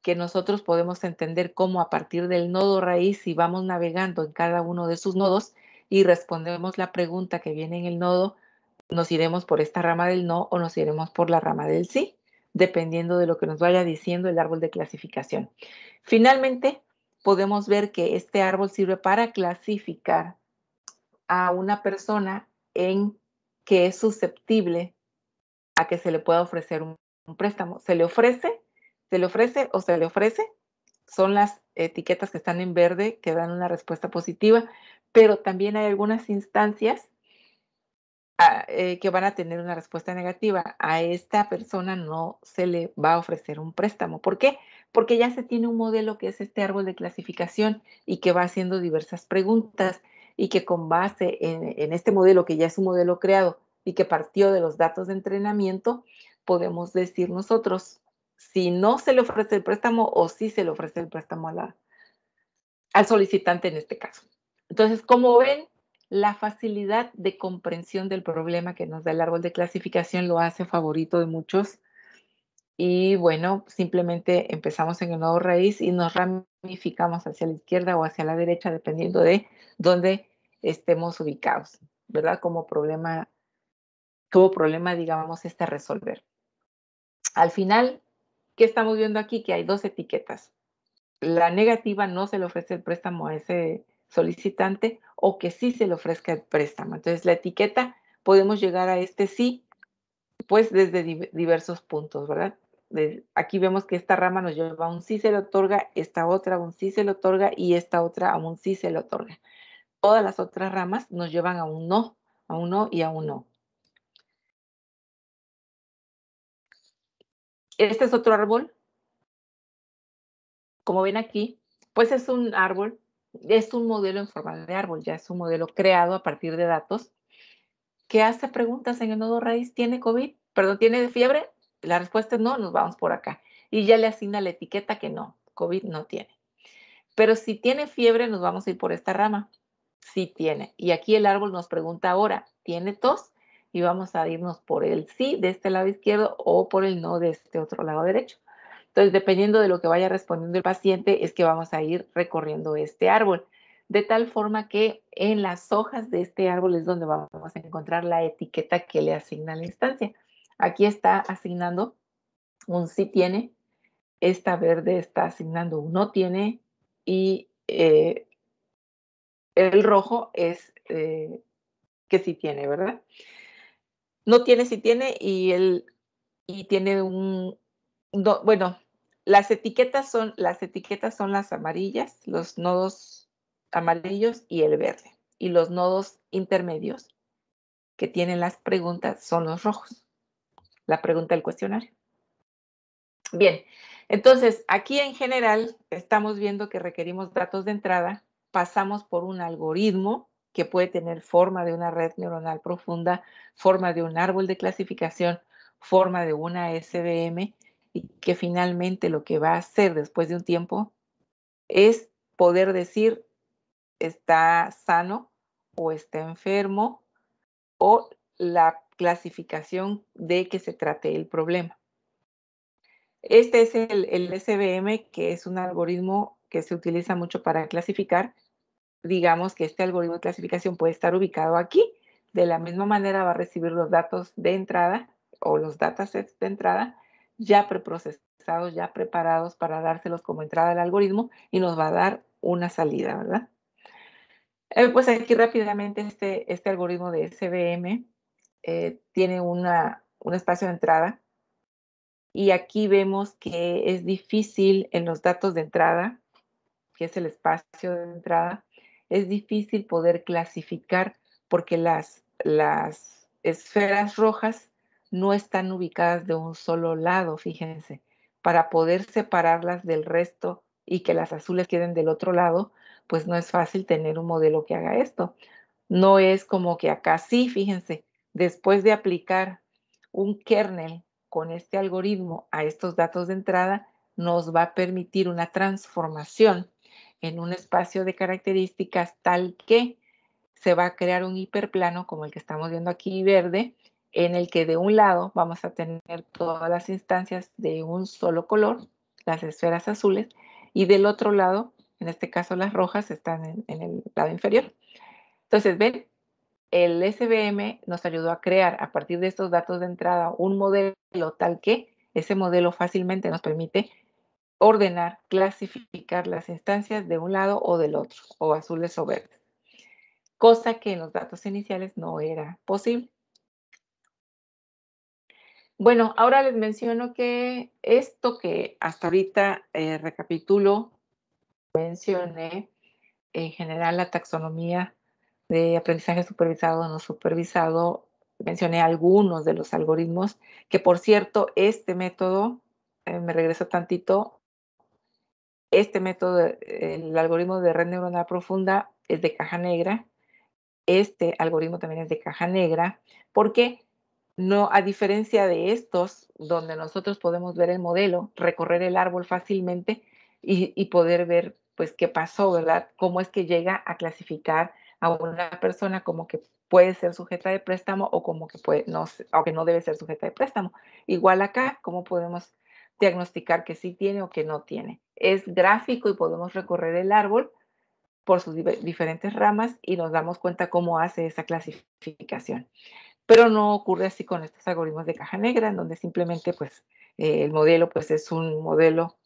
Speaker 2: que nosotros podemos entender cómo a partir del nodo raíz, si vamos navegando en cada uno de sus nodos y respondemos la pregunta que viene en el nodo, nos iremos por esta rama del no o nos iremos por la rama del sí, dependiendo de lo que nos vaya diciendo el árbol de clasificación. Finalmente, podemos ver que este árbol sirve para clasificar a una persona en que es susceptible a que se le pueda ofrecer un un préstamo. Se le ofrece, se le ofrece o se le ofrece. Son las etiquetas que están en verde que dan una respuesta positiva, pero también hay algunas instancias ah, eh, que van a tener una respuesta negativa. A esta persona no se le va a ofrecer un préstamo. ¿Por qué? Porque ya se tiene un modelo que es este árbol de clasificación y que va haciendo diversas preguntas y que con base en, en este modelo, que ya es un modelo creado y que partió de los datos de entrenamiento, podemos decir nosotros si no se le ofrece el préstamo o si se le ofrece el préstamo a al solicitante en este caso. Entonces, como ven, la facilidad de comprensión del problema que nos da el árbol de clasificación lo hace favorito de muchos. Y bueno, simplemente empezamos en el nodo raíz y nos ramificamos hacia la izquierda o hacia la derecha, dependiendo de dónde estemos ubicados, ¿verdad? Como problema, como problema, digamos, este resolver. Al final, ¿qué estamos viendo aquí? Que hay dos etiquetas. La negativa no se le ofrece el préstamo a ese solicitante o que sí se le ofrezca el préstamo. Entonces, la etiqueta, podemos llegar a este sí, pues desde diversos puntos, ¿verdad? aquí vemos que esta rama nos lleva a un sí se le otorga, esta otra a un sí se le otorga y esta otra a un sí se le otorga. Todas las otras ramas nos llevan a un no, a un no y a un no. Este es otro árbol. Como ven aquí, pues es un árbol, es un modelo en forma de árbol, ya es un modelo creado a partir de datos que hace preguntas en el nodo raíz, ¿tiene COVID? Perdón, ¿tiene fiebre? La respuesta es no, nos vamos por acá. Y ya le asigna la etiqueta que no, COVID no tiene. Pero si tiene fiebre, nos vamos a ir por esta rama. Sí tiene. Y aquí el árbol nos pregunta ahora, ¿tiene tos? y vamos a irnos por el sí de este lado izquierdo o por el no de este otro lado derecho. Entonces, dependiendo de lo que vaya respondiendo el paciente, es que vamos a ir recorriendo este árbol. De tal forma que en las hojas de este árbol es donde vamos a encontrar la etiqueta que le asigna la instancia. Aquí está asignando un sí tiene, esta verde está asignando un no tiene y eh, el rojo es eh, que sí tiene, ¿verdad? no tiene, si tiene, y él y tiene un, bueno, las etiquetas son, las etiquetas son las amarillas, los nodos amarillos y el verde. Y los nodos intermedios que tienen las preguntas son los rojos. La pregunta del cuestionario. Bien, entonces aquí en general estamos viendo que requerimos datos de entrada, pasamos por un algoritmo que puede tener forma de una red neuronal profunda, forma de un árbol de clasificación, forma de una SBM y que finalmente lo que va a hacer después de un tiempo es poder decir está sano o está enfermo o la clasificación de que se trate el problema. Este es el, el SBM, que es un algoritmo que se utiliza mucho para clasificar digamos que este algoritmo de clasificación puede estar ubicado aquí. De la misma manera va a recibir los datos de entrada o los datasets de entrada ya preprocesados, ya preparados para dárselos como entrada al algoritmo y nos va a dar una salida, ¿verdad? Eh, pues aquí rápidamente este, este algoritmo de SVM eh, tiene una, un espacio de entrada y aquí vemos que es difícil en los datos de entrada, que es el espacio de entrada, es difícil poder clasificar porque las, las esferas rojas no están ubicadas de un solo lado, fíjense, para poder separarlas del resto y que las azules queden del otro lado, pues no es fácil tener un modelo que haga esto. No es como que acá sí, fíjense, después de aplicar un kernel con este algoritmo a estos datos de entrada, nos va a permitir una transformación en un espacio de características tal que se va a crear un hiperplano como el que estamos viendo aquí verde, en el que de un lado vamos a tener todas las instancias de un solo color, las esferas azules, y del otro lado, en este caso las rojas están en, el lado inferior. Entonces, ven, el sbm nos ayudó a crear a partir de estos datos de entrada un modelo tal que ese modelo fácilmente nos permite ordenar, clasificar las instancias de un lado o del otro, o azules o verdes, cosa que en los datos iniciales no era posible. Bueno, ahora les menciono que esto que hasta ahorita eh, recapitulo, mencioné en general la taxonomía de aprendizaje supervisado o no supervisado, mencioné algunos de los algoritmos, que por cierto, este método, eh, me regreso tantito, este método, el algoritmo de red neuronal profunda es de caja negra. Este algoritmo también es de caja negra. porque No, a diferencia de estos, donde nosotros podemos ver el modelo, recorrer el árbol fácilmente y, poder ver pues qué pasó, ¿verdad? Cómo es que llega a clasificar a una persona como que puede ser sujeta de préstamo o como que puede, no, o que no debe ser sujeta de préstamo. Igual acá, cómo podemos diagnosticar que sí tiene o que no tiene. Es gráfico y podemos recorrer el árbol por sus diferentes ramas y nos damos cuenta cómo hace esa clasificación. Pero no ocurre así con estos algoritmos de caja negra, en donde simplemente pues, eh, el modelo pues, es un modelo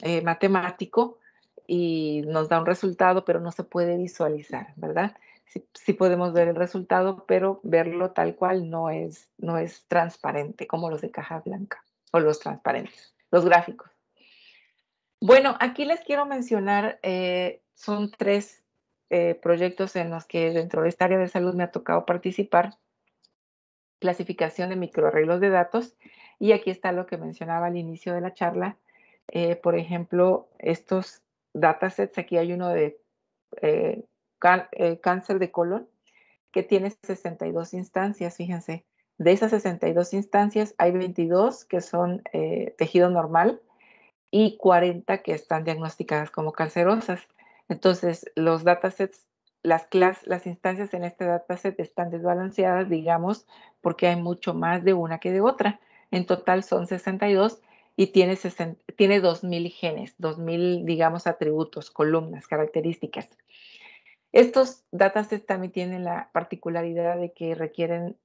Speaker 2: eh, matemático y nos da un resultado, pero no se puede visualizar, ¿verdad? Sí, podemos ver el resultado, pero verlo tal cual no es, no es transparente como los de caja blanca o los transparentes, los gráficos. Bueno, aquí les quiero mencionar, eh, son tres eh, proyectos en los que dentro de esta área de salud me ha tocado participar. Clasificación de microarreglos de datos. Y aquí está lo que mencionaba al inicio de la charla. Eh, por ejemplo, estos datasets, aquí hay uno de cáncer de colon que tiene 62 instancias, fíjense. De esas 62 instancias, hay 22 que son eh, tejido normal y 40 que están diagnosticadas como cancerosas. Entonces, los datasets, las, las instancias en este dataset están desbalanceadas, digamos, porque hay mucho más de una que de otra. En total son 62 y tiene, tiene 2.000 genes, 2.000, digamos, atributos, columnas, características. Estos datasets también tienen la particularidad de que requieren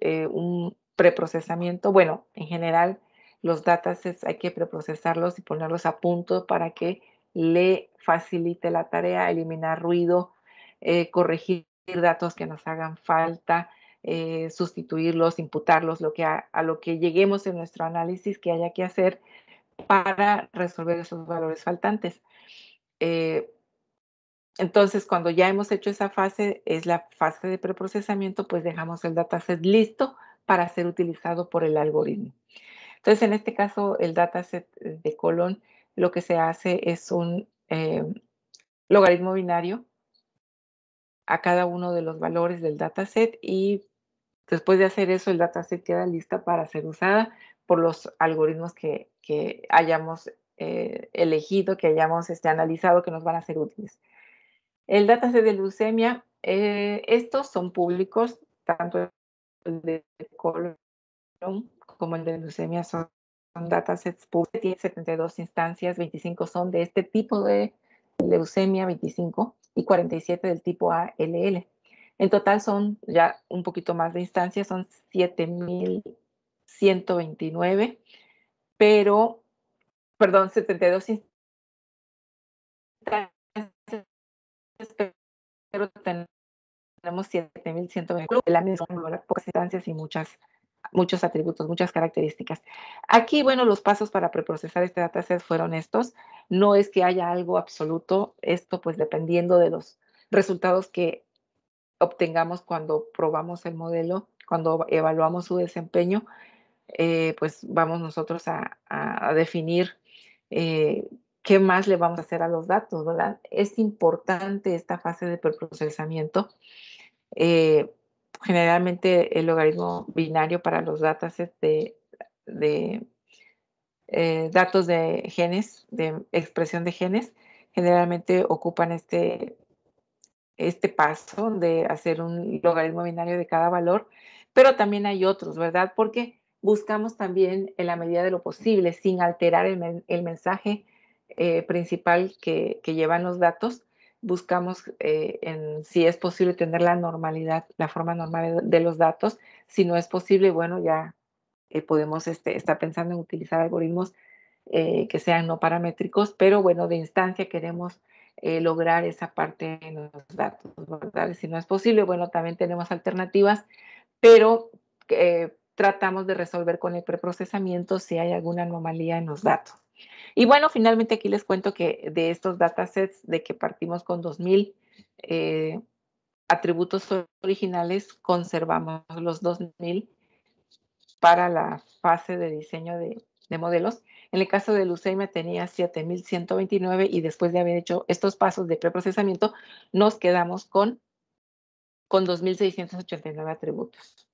Speaker 2: eh, un preprocesamiento. Bueno, en general, los datos hay que preprocesarlos y ponerlos a punto para que le facilite la tarea, eliminar ruido, eh, corregir datos que nos hagan falta, eh, sustituirlos, imputarlos, lo que a, lo que lleguemos en nuestro análisis que haya que hacer para resolver esos valores faltantes. Entonces, cuando ya hemos hecho esa fase, es la fase de preprocesamiento, pues dejamos el dataset listo para ser utilizado por el algoritmo. Entonces, en este caso, el dataset de colon lo que se hace es un eh, logaritmo binario a cada uno de los valores del dataset y después de hacer eso, el dataset queda lista para ser usada por los algoritmos que, hayamos eh, elegido, que hayamos este, analizado, que nos van a ser útiles. El dataset de leucemia, eh, estos son públicos, tanto el de colon como el de leucemia son datasets públicos, tiene 72 instancias, 25 son de este tipo de leucemia 25 y 47 del tipo ALL. En total son ya un poquito más de instancias, son 7.129, pero, perdón, 72 instancias pero tenemos 7.120 de la misma instancias y muchas, muchos atributos, muchas características. Aquí, bueno, los pasos para preprocesar este dataset fueron estos. No es que haya algo absoluto, esto pues dependiendo de los resultados que obtengamos cuando probamos el modelo, cuando evaluamos su desempeño, eh, pues vamos nosotros a, definir eh, ¿qué más le vamos a hacer a los datos, verdad? Es importante esta fase de preprocesamiento. Eh, generalmente el logaritmo binario para los datasets de, eh, datos de genes, de expresión de genes, generalmente ocupan este, este paso de hacer un logaritmo binario de cada valor, pero también hay otros, ¿verdad? Porque buscamos también en la medida de lo posible, sin alterar el mensaje, eh, principal que, llevan los datos, buscamos eh, en si es posible tener la normalidad, la forma normal de, los datos. Si no es posible, bueno, ya eh, podemos este, estar pensando en utilizar algoritmos que sean no paramétricos, pero bueno, de instancia queremos lograr esa parte en los datos, Si no es posible, bueno, también tenemos alternativas, pero tratamos de resolver con el preprocesamiento si hay alguna anomalía en los datos. Y bueno, finalmente aquí les cuento que de estos datasets de que partimos con 2000 eh, atributos originales, conservamos los 2000 para la fase de diseño de, modelos. En el caso de Luceima tenía 7129 y después de haber hecho estos pasos de preprocesamiento, nos quedamos con, con 2689 atributos.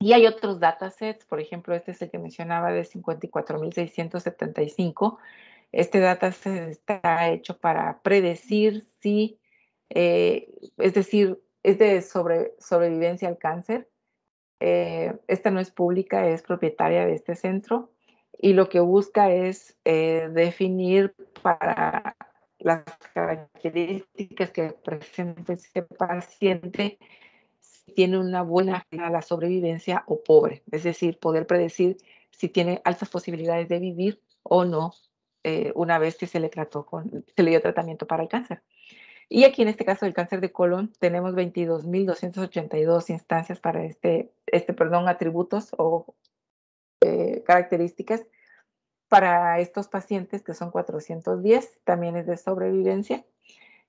Speaker 2: Y hay otros datasets, por ejemplo, este es el que mencionaba de 54.675. Este dataset está hecho para predecir si, eh, es decir, es de sobre, sobrevivencia al cáncer. Eh, esta no es pública, es propietaria de este centro y lo que busca es eh, definir para las características que presenta ese paciente tiene una buena a la sobrevivencia o pobre, es decir, poder predecir si tiene altas posibilidades de vivir o no eh, una vez que se le trató con, se le dio tratamiento para el cáncer. Y aquí en este caso del cáncer de colon tenemos 22.282 instancias para este, este, perdón, atributos o eh, características para estos pacientes que son 410, también es de sobrevivencia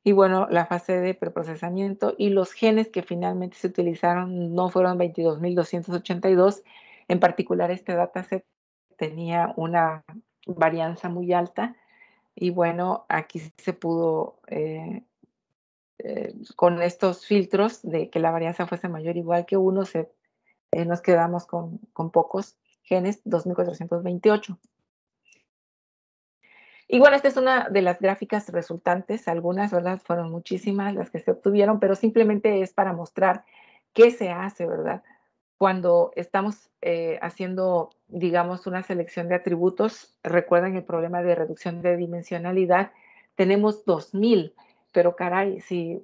Speaker 2: y bueno, la fase de preprocesamiento y los genes que finalmente se utilizaron no fueron 22.282. En particular, este dataset tenía una varianza muy alta y bueno, aquí se pudo, eh, eh, con estos filtros de que la varianza fuese mayor igual que uno, eh, nos quedamos con, con pocos genes, 2.428. Y bueno, esta es una de las gráficas resultantes, algunas, ¿verdad? Fueron muchísimas las que se obtuvieron, pero simplemente es para mostrar qué se hace, ¿verdad? Cuando estamos eh, haciendo, digamos, una selección de atributos, recuerden el problema de reducción de dimensionalidad, tenemos 2000, pero caray, si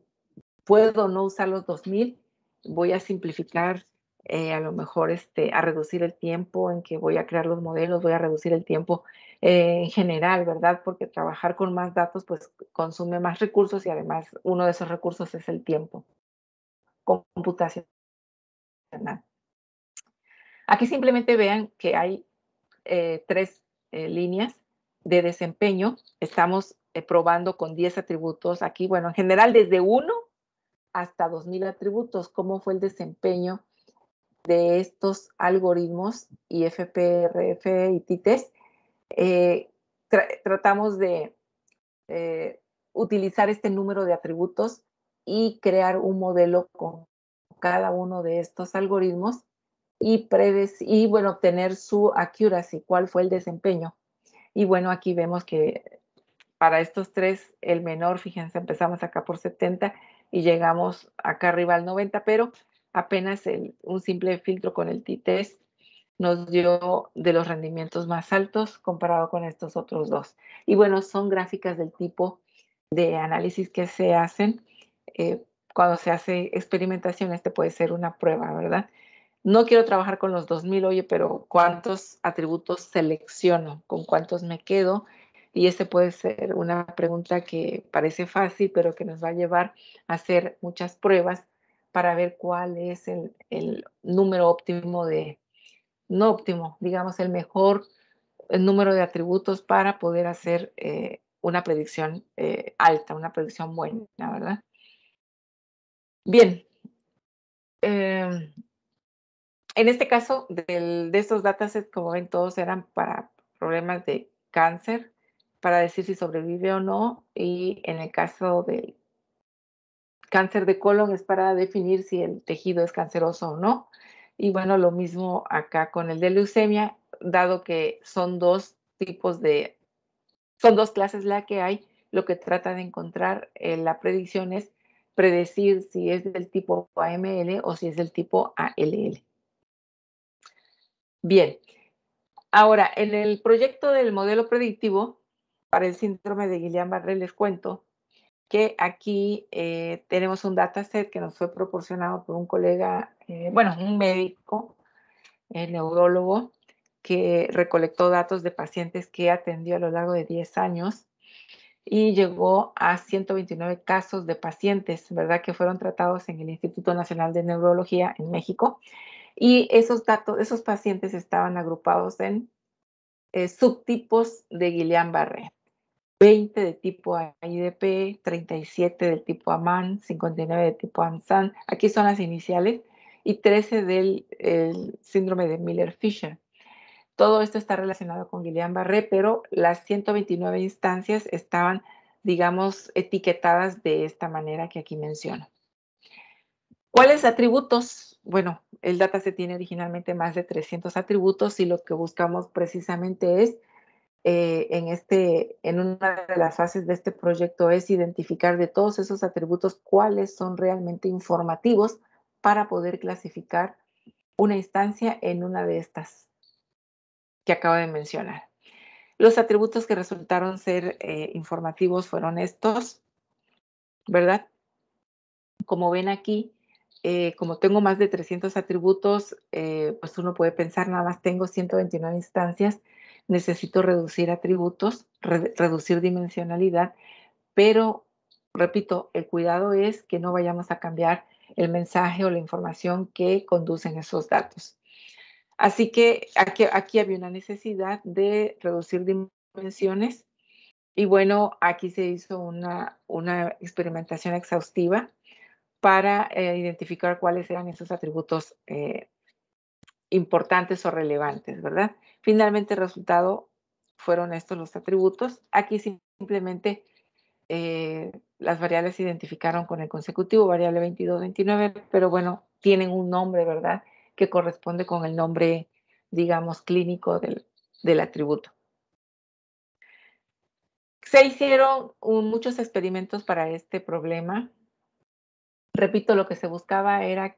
Speaker 2: puedo no usar los 2000, voy a simplificar eh, a lo mejor este, a reducir el tiempo en que voy a crear los modelos, voy a reducir el tiempo eh, en general, ¿verdad? Porque trabajar con más datos pues consume más recursos y además uno de esos recursos es el tiempo computacional. Aquí simplemente vean que hay eh, tres eh, líneas de desempeño. Estamos probando con 10 atributos aquí, bueno, en general desde 1 hasta 2.000 atributos, cómo fue el desempeño de estos algoritmos IFPRF y TITES eh, tratamos de eh, utilizar este número de atributos y crear un modelo con cada uno de estos algoritmos y, y bueno, obtener su accuracy, cuál fue el desempeño. Y bueno, aquí vemos que para estos tres, el menor, fíjense, empezamos acá por 70 y llegamos acá arriba al 90, pero apenas un simple filtro con el t-test nos dio de los rendimientos más altos comparado con estos otros dos. Y bueno, son gráficas del tipo de análisis que se hacen eh, cuando se hace experimentación. Este puede ser una prueba, ¿verdad? No quiero trabajar con los 2000, oye, pero ¿cuántos atributos selecciono? ¿Con cuántos me quedo? Y este puede ser una pregunta que parece fácil, pero que nos va a llevar a hacer muchas pruebas para ver cuál es el número óptimo de no óptimo, digamos, el mejor número de atributos para poder hacer eh, una predicción eh, alta, una predicción buena, ¿verdad? Bien. Em, en este caso, de estos datasets, como ven, todos eran para problemas de cáncer, para decir si sobrevive o no, y en el caso del cáncer de colon es para definir si el tejido es canceroso o no. Y bueno, lo mismo acá con el de leucemia, dado que son dos tipos de, son dos clases la que hay, lo que trata de encontrar eh, la predicción es predecir si es del tipo AML o si es del tipo ALL. Bien, ahora en el proyecto del modelo predictivo para el síndrome de Guillain-Barré les cuento que aquí eh, tenemos un dataset que nos fue proporcionado por un colega, eh, bueno, un médico, el eh, neurólogo, que recolectó datos de pacientes que atendió a lo largo de 10 años y llegó a 129 casos de pacientes, ¿verdad? Que fueron tratados en el Instituto Nacional de Neurología en México. Y esos datos, esos pacientes estaban agrupados en subtipos de Guillain-Barré. 20 de tipo AIDP, 37 del tipo AMAN, 59 de tipo AMSAN, aquí son las iniciales, y 13 del síndrome de Miller-Fisher. Todo esto está relacionado con Guillain-Barré, pero las 129 instancias estaban, digamos, etiquetadas de esta manera que aquí menciono. ¿Cuáles atributos? Bueno, el se tiene originalmente más de 300 atributos y lo que buscamos precisamente es eh, en, este, en una de las fases de este proyecto es identificar de todos esos atributos cuáles son realmente informativos para poder clasificar una instancia en una de estas que acabo de mencionar. Los atributos que resultaron ser eh, informativos fueron estos, ¿verdad? Como ven aquí, eh, como tengo más de 300 atributos, pues uno puede pensar, nada más tengo 129 instancias, necesito reducir atributos, reducir dimensionalidad, pero repito, el cuidado es que no vayamos a cambiar el mensaje o la información que conducen esos datos. Así que aquí, había una necesidad de reducir dimensiones y bueno, aquí se hizo una, una experimentación exhaustiva para eh, identificar cuáles eran esos atributos eh, importantes o relevantes, ¿verdad? Finalmente el resultado fueron estos los atributos. Aquí simplemente eh, las variables se identificaron con el consecutivo, variable 22, 29, pero bueno, tienen un nombre, ¿verdad? Que corresponde con el nombre, digamos, clínico del, atributo. Se hicieron muchos experimentos para este problema. Repito, lo que se buscaba era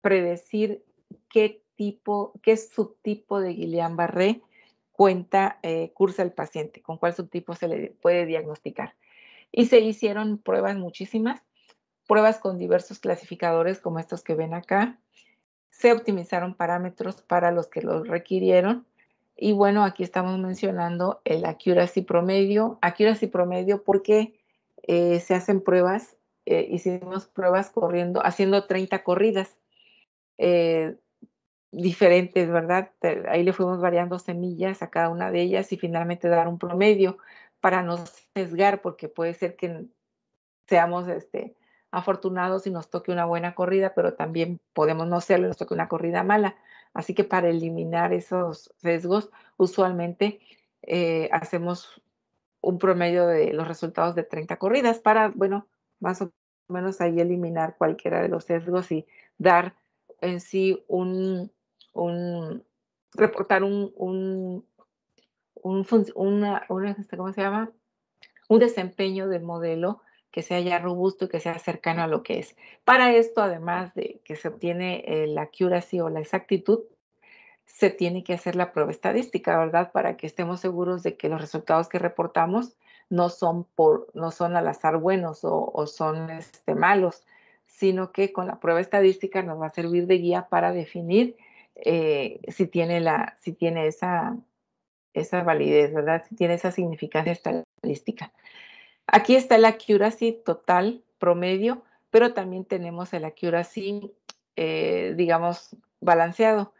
Speaker 2: predecir qué tipo, qué subtipo de Guillain-Barré cuenta, eh, cursa el paciente, con cuál subtipo se le puede diagnosticar. Y se hicieron pruebas muchísimas, pruebas con diversos clasificadores como estos que ven acá. Se optimizaron parámetros para los que los requirieron. Y bueno, aquí estamos mencionando el accuracy promedio. Accuracy promedio porque eh, se hacen pruebas, eh, hicimos pruebas corriendo, haciendo 30 corridas. Eh, diferentes, ¿verdad? Ahí le fuimos variando semillas a cada una de ellas y finalmente dar un promedio para no sesgar, porque puede ser que seamos este, afortunados y nos toque una buena corrida, pero también podemos no serlo y nos toque una corrida mala. Así que para eliminar esos sesgos, usualmente eh, hacemos un promedio de los resultados de 30 corridas para, bueno, más o menos ahí eliminar cualquiera de los sesgos y dar en sí un, un reportar un, un, un una, este, ¿cómo se llama? un desempeño del modelo que sea ya robusto y que sea cercano a lo que es. Para esto, además de que se obtiene eh, la accuracy o la exactitud, se tiene que hacer la prueba estadística, ¿verdad? Para que estemos seguros de que los resultados que reportamos no son, por, no son al azar buenos o, o son este, malos, sino que con la prueba estadística nos va a servir de guía para definir eh, si tiene, la, si tiene esa, esa validez, ¿verdad? Si tiene esa significancia estadística. Aquí está el accuracy total promedio, pero también tenemos el accuracy, eh, digamos, balanceado,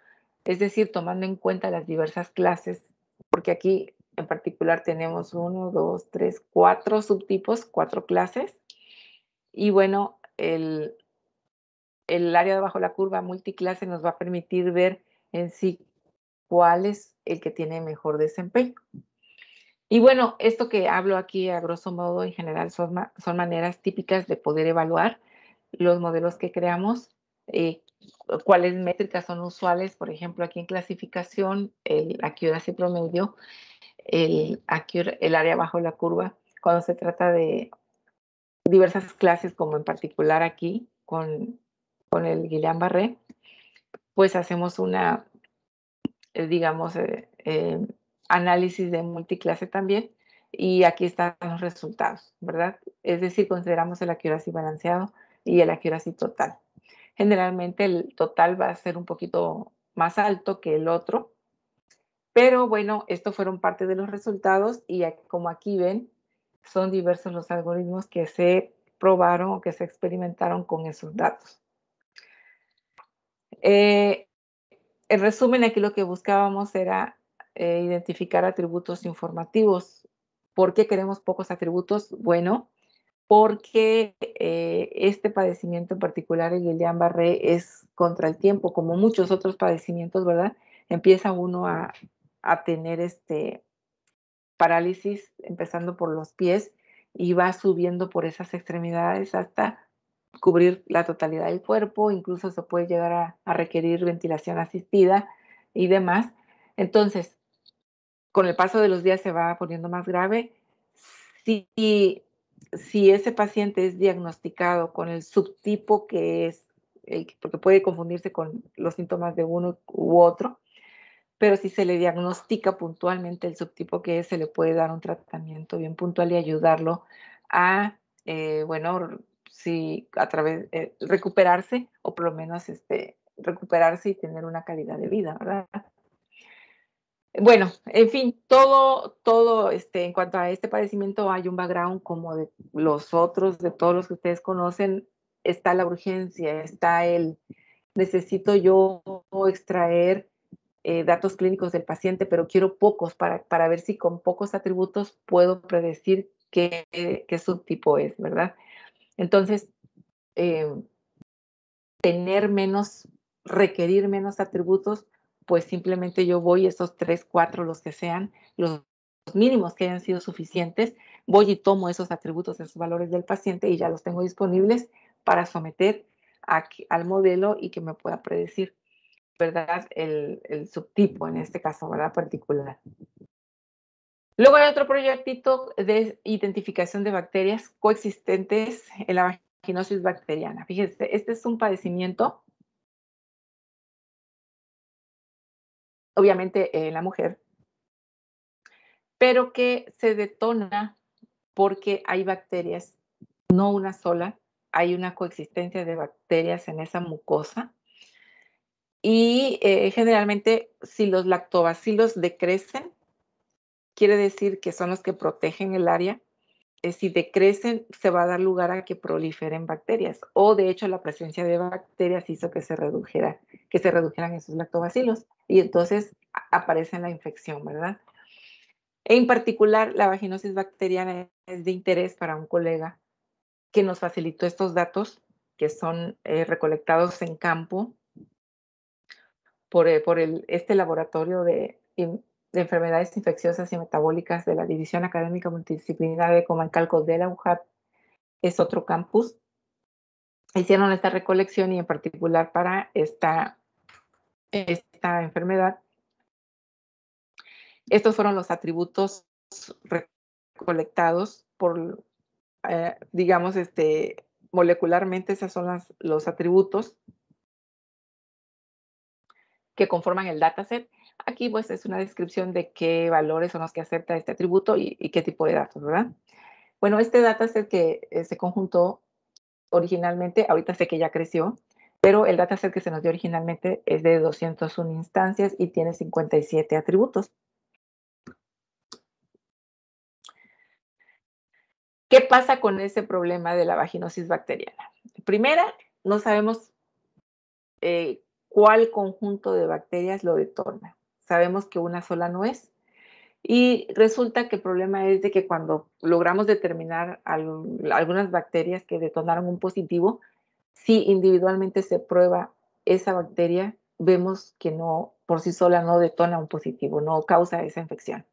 Speaker 2: es decir, tomando en cuenta las diversas clases, porque aquí en particular tenemos uno, dos, tres, cuatro subtipos, cuatro clases, y bueno, el, el área de bajo la curva multiclase nos va a permitir ver en sí cuál es el que tiene mejor desempeño. Y bueno, esto que hablo aquí a grosso modo en general son, son maneras típicas de poder evaluar los modelos que creamos, eh, cuáles métricas son usuales, por ejemplo, aquí en clasificación, el accuracy promedio, el, el área bajo la curva, cuando se trata de diversas clases, como en particular aquí, con con el Guillain Barré, pues hacemos una, eh, digamos, eh, eh, análisis de multiclase también y aquí están los resultados, ¿verdad? Es decir, consideramos el accuracy balanceado y el accuracy total. Generalmente el total va a ser un poquito más alto que el otro, pero bueno, estos fueron parte de los resultados y como aquí ven, son diversos los algoritmos que se probaron o que se experimentaron con esos datos. Eh, en resumen, aquí lo que buscábamos era eh, identificar atributos informativos. ¿Por qué queremos pocos atributos? Bueno, porque eh, este padecimiento en particular, el Guillain-Barré, es contra el tiempo, como muchos otros padecimientos, ¿verdad? Empieza uno a, a tener este parálisis, empezando por los pies, y va subiendo por esas extremidades hasta cubrir la totalidad del cuerpo, incluso se puede llegar a, requerir ventilación asistida y demás. Entonces, con el paso de los días se va poniendo más grave. Si, si ese paciente es diagnosticado con el subtipo que es, porque puede confundirse con los síntomas de uno u otro, pero si se le diagnostica puntualmente el subtipo que es, se le puede dar un tratamiento bien puntual y ayudarlo a, eh, bueno, si a través, de eh, recuperarse o por lo menos este, recuperarse y tener una calidad de vida, ¿verdad? Bueno, en fin, todo, todo, este, en cuanto a este padecimiento hay un background como de los otros, de todos los que ustedes conocen, está la urgencia, está el, necesito yo extraer eh, datos clínicos del paciente, pero quiero pocos para, para ver si con pocos atributos puedo predecir qué, qué subtipo es, ¿verdad? Entonces, eh, tener menos, requerir menos atributos, pues simplemente yo voy, esos tres, cuatro, los que sean, los mínimos que hayan sido suficientes, voy y tomo esos atributos, esos valores del paciente y ya los tengo disponibles para someter al modelo y que me pueda predecir, ¿verdad? El, el subtipo en este caso, ¿verdad? Particular. Luego hay otro proyectito de identificación de bacterias coexistentes en la vaginosis bacteriana. Fíjense, este es un padecimiento, obviamente en eh, la mujer, pero que se detona porque hay bacterias, no una sola, hay una coexistencia de bacterias en esa mucosa. Y eh, generalmente si los lactobacilos decrecen, quiere decir que son los que protegen el área. Eh, si decrecen, se va a dar lugar a que proliferen bacterias. O de hecho, la presencia de bacterias hizo que se redujera, que se redujeran esos lactobacilos. Y entonces aparece la infección, ¿verdad? En particular, la vaginosis bacteriana es de interés para un colega que nos facilitó estos datos que son eh, recolectados en campo por, eh, por el, este laboratorio de, de Enfermedades Infecciosas y Metabólicas de la División Académica Multidisciplinaria de Comalcalco de la UJAP, es otro campus, hicieron esta recolección y en particular para esta, esta enfermedad. Estos fueron los atributos recolectados por, eh, digamos, este, molecularmente, esos son los atributos que conforman el dataset. Aquí pues es una descripción de qué valores son los que acepta este atributo y, qué tipo de datos, ¿verdad? Bueno, este dataset que eh, se conjuntó originalmente, ahorita sé que ya creció, pero el dataset que se nos dio originalmente es de 201 instancias y tiene 57 atributos. ¿Qué pasa con ese problema de la vaginosis bacteriana? Primera, no sabemos eh, cuál conjunto de bacterias lo detona sabemos que una sola no es. Y resulta que el problema es de que cuando logramos determinar algunas bacterias que detonaron un positivo, si individualmente se prueba esa bacteria, vemos que no, por sí sola no detona un positivo, no causa esa infección.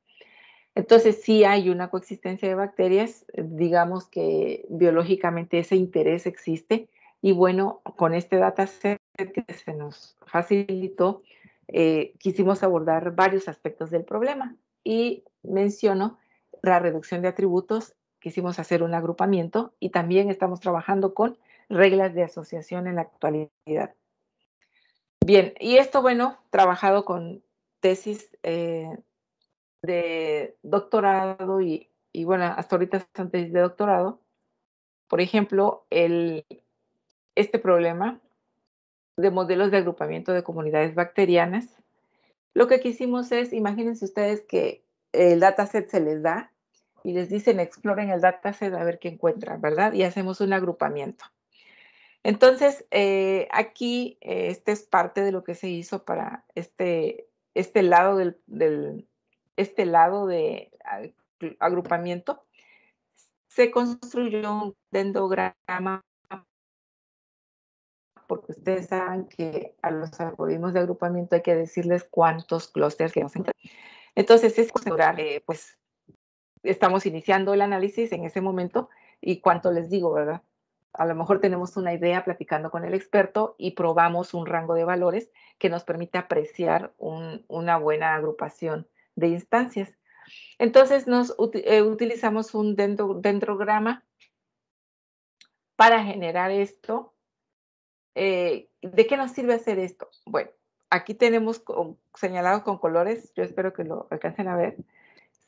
Speaker 2: Entonces, si hay una coexistencia de bacterias, digamos que biológicamente ese interés existe y bueno, con este dataset que se nos facilitó, eh, quisimos abordar varios aspectos del problema y menciono la reducción de atributos, quisimos hacer un agrupamiento y también estamos trabajando con reglas de asociación en la actualidad. Bien, y esto, bueno, trabajado con tesis eh, de doctorado y, bueno, hasta ahorita son tesis de doctorado. Por ejemplo, el, este problema de modelos de agrupamiento de comunidades bacterianas. Lo que quisimos es, imagínense ustedes que el dataset se les da y les dicen exploren el dataset a ver qué encuentran, ¿verdad? Y hacemos un agrupamiento. Entonces, eh, aquí, esta eh, este es parte de lo que se hizo para este, este lado del, este lado de agrupamiento. Se construyó un dendrograma porque ustedes saben que a los algoritmos de agrupamiento hay que decirles cuántos clústeres que nos Entonces, es considerar eh, pues, estamos iniciando el análisis en ese momento y cuánto les digo, ¿verdad? A lo mejor tenemos una idea platicando con el experto y probamos un rango de valores que nos permite apreciar un, una buena agrupación de instancias. Entonces, nos eh, utilizamos un dendrograma para generar esto eh, ¿De qué nos sirve hacer esto? Bueno, aquí tenemos señalados con colores, yo espero que lo alcancen a ver,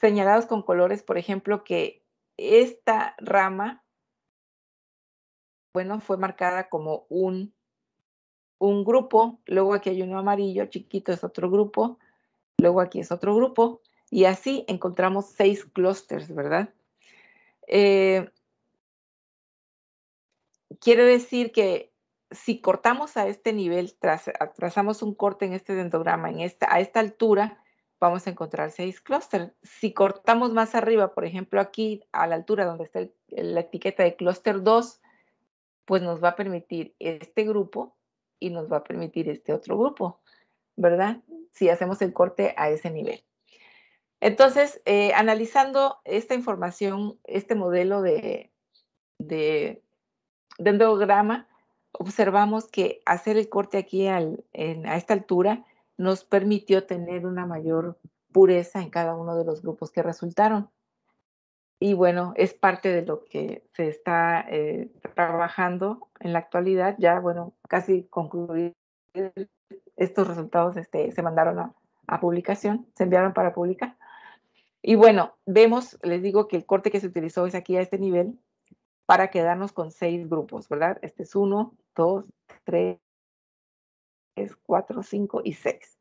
Speaker 2: señalados con colores, por ejemplo, que esta rama, bueno, fue marcada como un, un grupo, luego aquí hay uno amarillo chiquito, es otro grupo, luego aquí es otro grupo, y así encontramos seis clústeres, ¿verdad? Eh, quiere decir que si cortamos a este nivel, trazamos un corte en este dendrograma, en esta, a esta altura, vamos a encontrar seis clústeres. Si cortamos más arriba, por ejemplo, aquí a la altura donde está la etiqueta de clúster 2, pues nos va a permitir este grupo y nos va a permitir este otro grupo, ¿verdad? Si hacemos el corte a ese nivel. Entonces, eh, analizando esta información, este modelo de, de dendrograma, observamos que hacer el corte aquí a esta altura nos permitió tener una mayor pureza en cada uno de los grupos que resultaron. Y bueno, es parte de lo que se está eh, trabajando en la actualidad. Ya, bueno, casi concluir estos resultados este, se mandaron a publicación, se enviaron para publicar. Y bueno, vemos, les digo que el corte que se utilizó es aquí a este nivel, para quedarnos con seis grupos, ¿verdad? Este es uno, dos, tres, cuatro, cinco y seis.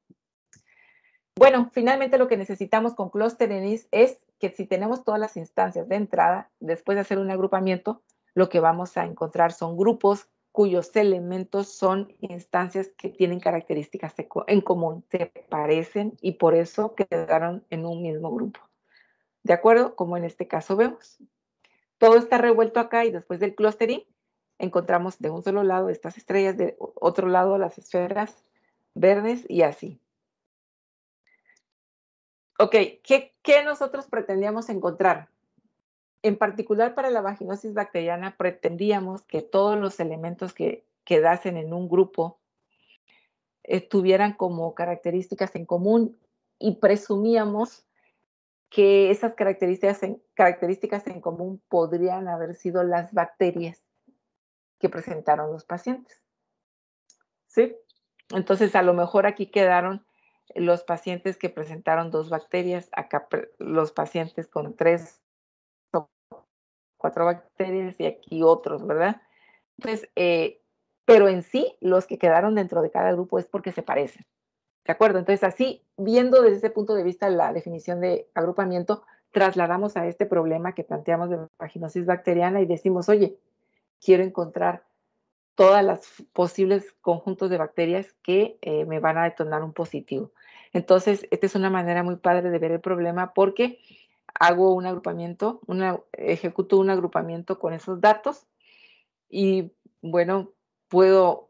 Speaker 2: Bueno, finalmente lo que necesitamos con Cluster NIS es que si tenemos todas las instancias de entrada, después de hacer un agrupamiento, lo que vamos a encontrar son grupos cuyos elementos son instancias que tienen características en común, se parecen y por eso quedaron en un mismo grupo. ¿De acuerdo? Como en este caso vemos todo está revuelto acá y después del clustering encontramos de un solo lado estas estrellas, de otro lado las esferas verdes y así. Ok, ¿qué, nosotros pretendíamos encontrar? En particular para la vaginosis bacteriana pretendíamos que todos los elementos que quedasen en un grupo estuvieran eh, tuvieran como características en común y presumíamos que esas características en, común podrían haber sido las bacterias que presentaron los pacientes. ¿Sí? Entonces, a lo mejor aquí quedaron los pacientes que presentaron dos bacterias, acá los pacientes con tres o cuatro bacterias y aquí otros, ¿verdad? Entonces, eh, pero en sí, los que quedaron dentro de cada grupo es porque se parecen. ¿De acuerdo? Entonces, así, viendo desde ese punto de vista la definición de agrupamiento, trasladamos a este problema que planteamos de vaginosis bacteriana y decimos, oye, quiero encontrar todas las posibles conjuntos de bacterias que eh, me van a detonar un positivo. Entonces, esta es una manera muy padre de ver el problema porque hago un agrupamiento, una, ejecuto un agrupamiento con esos datos y, bueno, puedo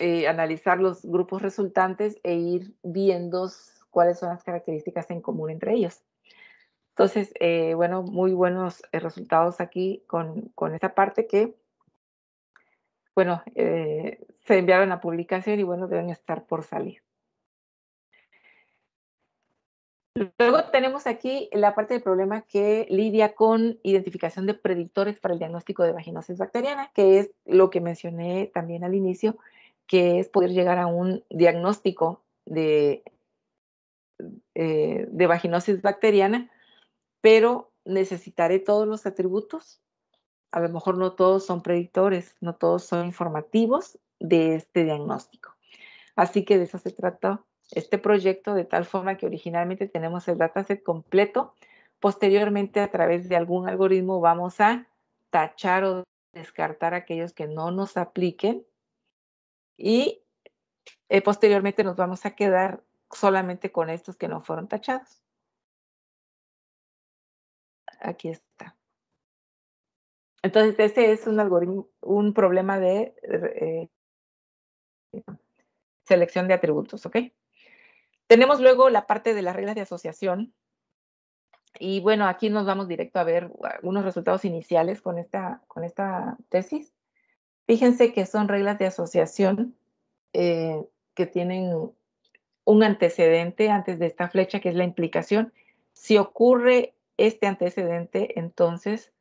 Speaker 2: eh, analizar los grupos resultantes e ir viendo cuáles son las características en común entre ellos. Entonces, eh, bueno, muy buenos eh, resultados aquí con, con esta parte que, bueno, se enviaron a publicación y bueno, deben estar por salir. Luego tenemos aquí la parte del problema que lidia con identificación de predictores para el diagnóstico de vaginosis bacteriana, que es lo que mencioné también al inicio, que es poder llegar a un diagnóstico de, eh, de vaginosis bacteriana, pero necesitaré todos los atributos. A lo mejor no todos son predictores, no todos son informativos de este diagnóstico. Así que de eso se trata este proyecto, de tal forma que originalmente tenemos el dataset completo. Posteriormente, a través de algún algoritmo, vamos a tachar o descartar aquellos que no nos apliquen y eh, posteriormente nos vamos a quedar solamente con estos que no fueron tachados. Aquí está. Entonces, ese es un algoritmo, un problema de eh, selección de atributos, ¿ok? Tenemos luego la parte de las reglas de asociación. Y bueno, aquí nos vamos directo a ver unos resultados iniciales con esta, con esta tesis. Fíjense que son reglas de asociación eh, que tienen un antecedente antes de esta flecha, que es la implicación. Si ocurre este antecedente, entonces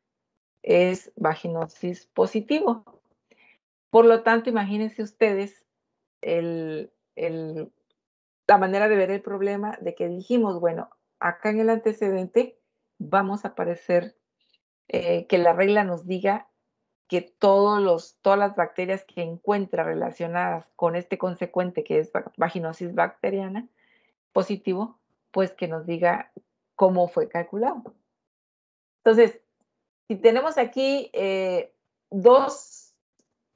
Speaker 2: es vaginosis positivo. Por lo tanto, imagínense ustedes la manera de ver el problema de que dijimos, bueno, acá en el antecedente vamos a aparecer eh, que la regla nos diga que todos los, todas las bacterias que encuentra relacionadas con este consecuente que es vaginosis bacteriana positivo, pues que nos diga cómo fue calculado. Entonces, si tenemos aquí eh, dos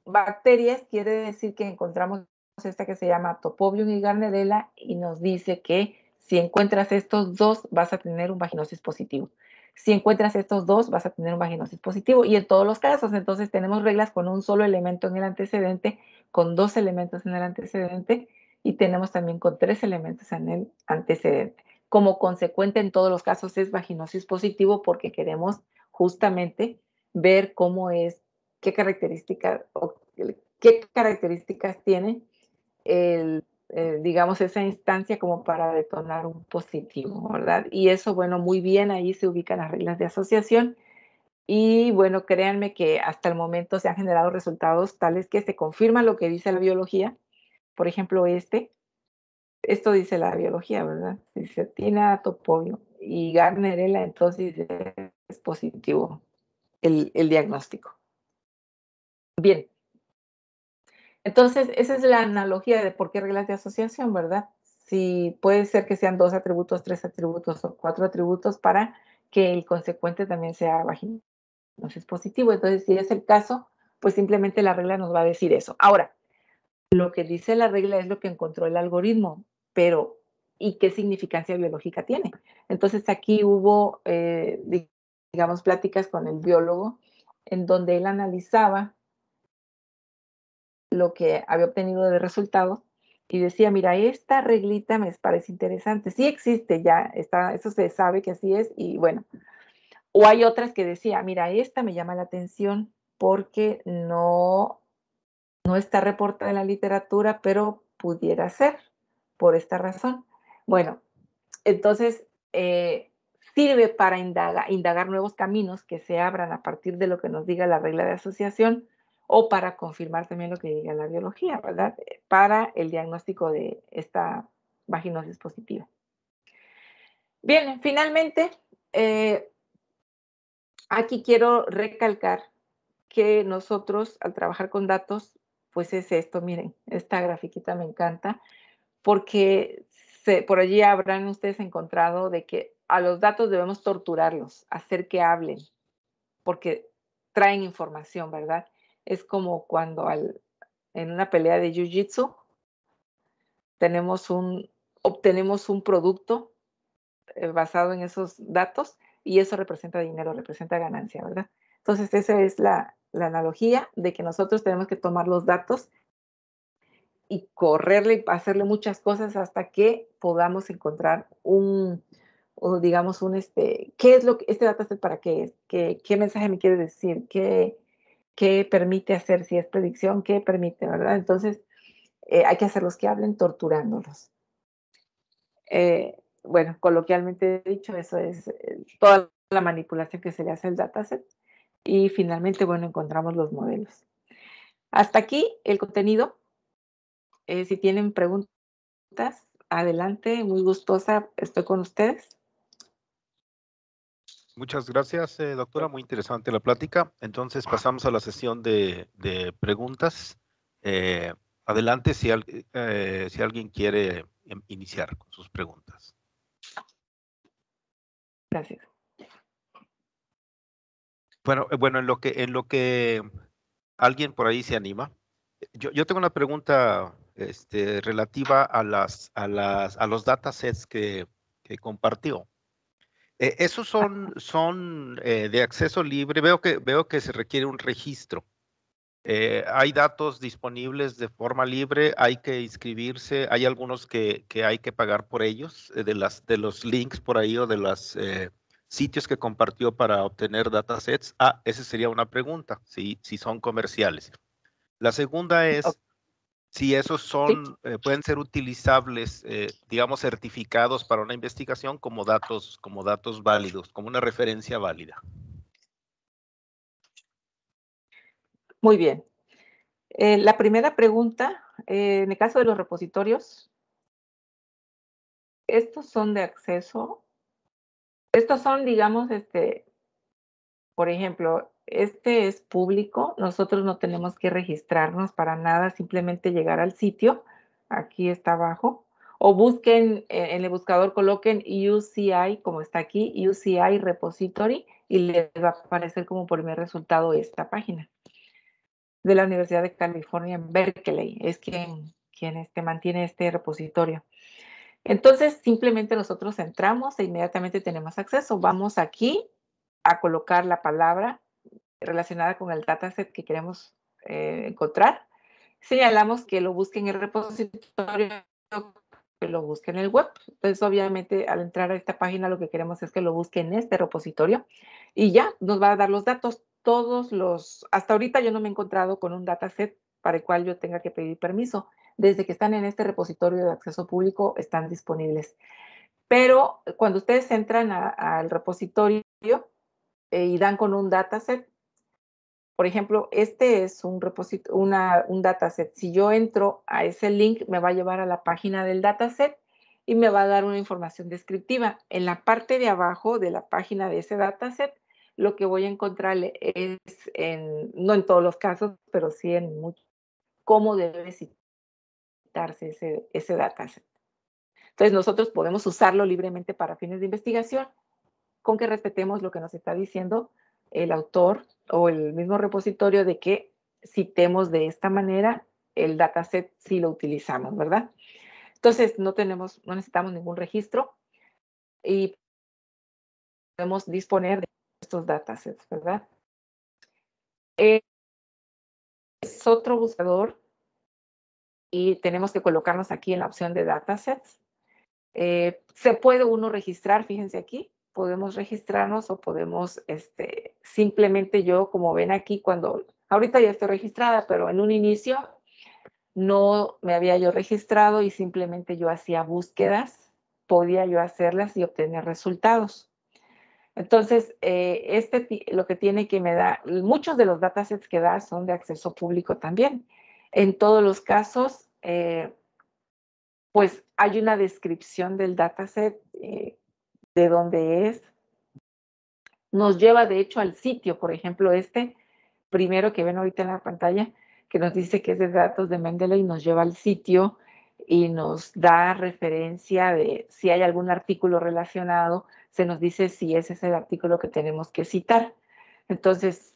Speaker 2: bacterias, quiere decir que encontramos esta que se llama Topobium y Garnerella y nos dice que si encuentras estos dos vas a tener un vaginosis positivo. Si encuentras estos dos, vas a tener un vaginosis positivo. Y en todos los casos, entonces tenemos reglas con un solo elemento en el antecedente, con dos elementos en el antecedente y tenemos también con tres elementos en el antecedente. Como consecuente, en todos los casos es vaginosis positivo porque queremos justamente ver cómo es, qué características, o qué características tiene el eh, digamos, esa instancia como para detonar un positivo, ¿verdad? Y eso, bueno, muy bien, ahí se ubican las reglas de asociación. Y bueno, créanme que hasta el momento se han generado resultados tales que se confirma lo que dice la biología. Por ejemplo, este, esto dice la biología, ¿verdad? Dice Tina Topovio y garnerela, entonces es positivo el, el diagnóstico. Bien, entonces, esa es la analogía de por qué reglas de asociación, ¿verdad? Si puede ser que sean dos atributos, tres atributos o cuatro atributos para que el consecuente también sea vaginal, Entonces, positivo. Entonces, si es el caso, pues simplemente la regla nos va a decir eso. Ahora, lo que dice la regla es lo que encontró el algoritmo, pero ¿y qué significancia biológica tiene? Entonces, aquí hubo, eh, digamos, pláticas con el biólogo en donde él analizaba lo que había obtenido de resultado y decía, mira, esta reglita me parece interesante. Sí existe ya, está, eso se sabe que así es y bueno. O hay otras que decía, mira, esta me llama la atención porque no, no está reportada en la literatura, pero pudiera ser por esta razón. Bueno, entonces eh, sirve para indagar nuevos caminos que se abran a partir de lo que nos diga la regla de asociación o para confirmar también lo que diga la biología, ¿verdad? Eh, para el diagnóstico de esta vaginosis positiva. Bien, finalmente, eh, aquí quiero recalcar que nosotros al trabajar con datos, pues es esto, miren, esta grafiquita me encanta, porque por allí habrán ustedes encontrado de que a los datos debemos torturarlos, hacer que hablen, porque traen información, ¿verdad? es como cuando al, en una pelea de Jiu-Jitsu tenemos un, obtenemos un producto eh, basado en esos datos y eso representa dinero, representa ganancia, ¿verdad? Entonces, esa es la, analogía de que nosotros tenemos que tomar los datos y correrle y hacerle muchas cosas hasta que podamos encontrar un, o digamos, un este, ¿qué es lo que, este dataset para qué es? ¿Qué, qué mensaje me quiere decir? ¿Qué, qué permite hacer, si es predicción, qué permite, ¿verdad? Entonces, eh, hay que hacerlos que hablen torturándolos. Eh, bueno, coloquialmente dicho, eso es eh, toda la manipulación que se le hace al dataset. Y finalmente, bueno, encontramos los modelos. Hasta aquí el contenido. si tienen preguntas, adelante, muy gustosa, estoy con ustedes.
Speaker 3: Muchas gracias, eh, doctora. Muy interesante la plática. Entonces pasamos a la sesión de, preguntas. Eh, adelante si, eh, si alguien quiere em, iniciar con sus preguntas. Gracias. Bueno, bueno, en lo que en lo que alguien por ahí se anima. Yo, tengo una pregunta este, relativa a las a las a los datasets que compartió. Eh, esos son, son eh, de acceso libre. Veo que, veo que se requiere un registro. Eh, hay datos disponibles de forma libre, hay que inscribirse, hay algunos que, que hay que pagar por ellos, de, las, de los links por ahí o de los sitios que compartió para obtener datasets. Ah, esa sería una pregunta, si, si son comerciales. La segunda es, si esos son, eh, pueden ser utilizables, eh, digamos, certificados para una investigación como datos, como datos válidos, como una referencia válida.
Speaker 2: Muy bien. Eh, la primera pregunta, en el caso de los repositorios, estos son de acceso, estos son, digamos, este, por ejemplo, este es público, nosotros no tenemos que registrarnos para nada, simplemente llegar al sitio, aquí está abajo, o busquen eh, en el buscador, coloquen UCI, como está aquí, UCI Repository, y les va a aparecer como primer resultado esta página de la Universidad de California en Berkeley, es quien, quien este, mantiene este repositorio. Entonces, simplemente nosotros entramos e inmediatamente tenemos acceso. Vamos aquí a colocar la palabra relacionada con el dataset que queremos eh, encontrar. Señalamos que lo busquen en el repositorio, que lo busquen en el web. Entonces, obviamente, al entrar a esta página, lo que queremos es que lo busquen en este repositorio y ya nos va a dar los datos, todos los... Hasta ahorita yo no me he encontrado con un dataset para el cual yo tenga que pedir permiso. Desde que están en este repositorio de acceso público, están disponibles. Pero cuando ustedes entran al repositorio eh, y dan con un dataset, por ejemplo, este es un repositorio, un dataset. Si yo entro a ese link, me va a llevar a la página del dataset y me va a dar una información descriptiva. En la parte de abajo de la página de ese dataset, lo que voy a encontrar es, no en todos los casos, pero sí en muchos, cómo debe citarse ese, ese dataset. Entonces, nosotros podemos usarlo libremente para fines de investigación, con que respetemos lo que nos está diciendo el autor o el mismo repositorio de que citemos de esta manera el dataset si lo utilizamos, ¿verdad? Entonces, no tenemos, no necesitamos ningún registro y podemos disponer de estos datasets, ¿verdad? Eh, es otro buscador y tenemos que colocarnos aquí en la opción de datasets. Eh, se puede uno registrar, fíjense aquí, podemos registrarnos o podemos, este, simplemente yo, como ven aquí, cuando ahorita ya estoy registrada, pero en un inicio no me había yo registrado y simplemente yo hacía búsquedas, podía yo hacerlas y obtener resultados. Entonces, eh, este lo que tiene que me da, muchos de los datasets que da son de acceso público también. En todos los casos, eh, pues hay una descripción del dataset eh, de dónde es, nos lleva de hecho al sitio, por ejemplo, este primero que ven ahorita en la pantalla, que nos dice que es de datos de Mendeley, nos lleva al sitio y nos da referencia de si hay algún artículo relacionado, se nos dice si ese es el artículo que tenemos que citar. Entonces,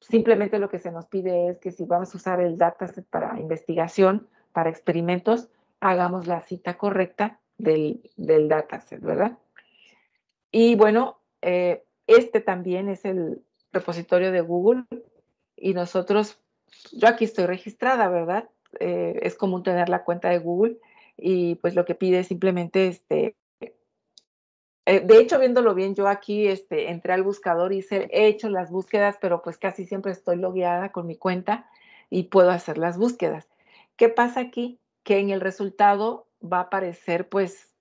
Speaker 2: simplemente lo que se nos pide es que si vamos a usar el dataset para investigación, para experimentos, hagamos la cita correcta del, del dataset, ¿verdad? Y bueno, eh, este también es el repositorio de Google y nosotros, yo aquí estoy registrada, ¿verdad? Eh, es común tener la cuenta de Google y pues lo que pide es simplemente este... Eh, de hecho, viéndolo bien, yo aquí este, entré al buscador, hice, he hecho las búsquedas, pero pues casi siempre estoy logueada con mi cuenta y puedo hacer las búsquedas. ¿Qué pasa aquí? Que en el resultado va a aparecer pues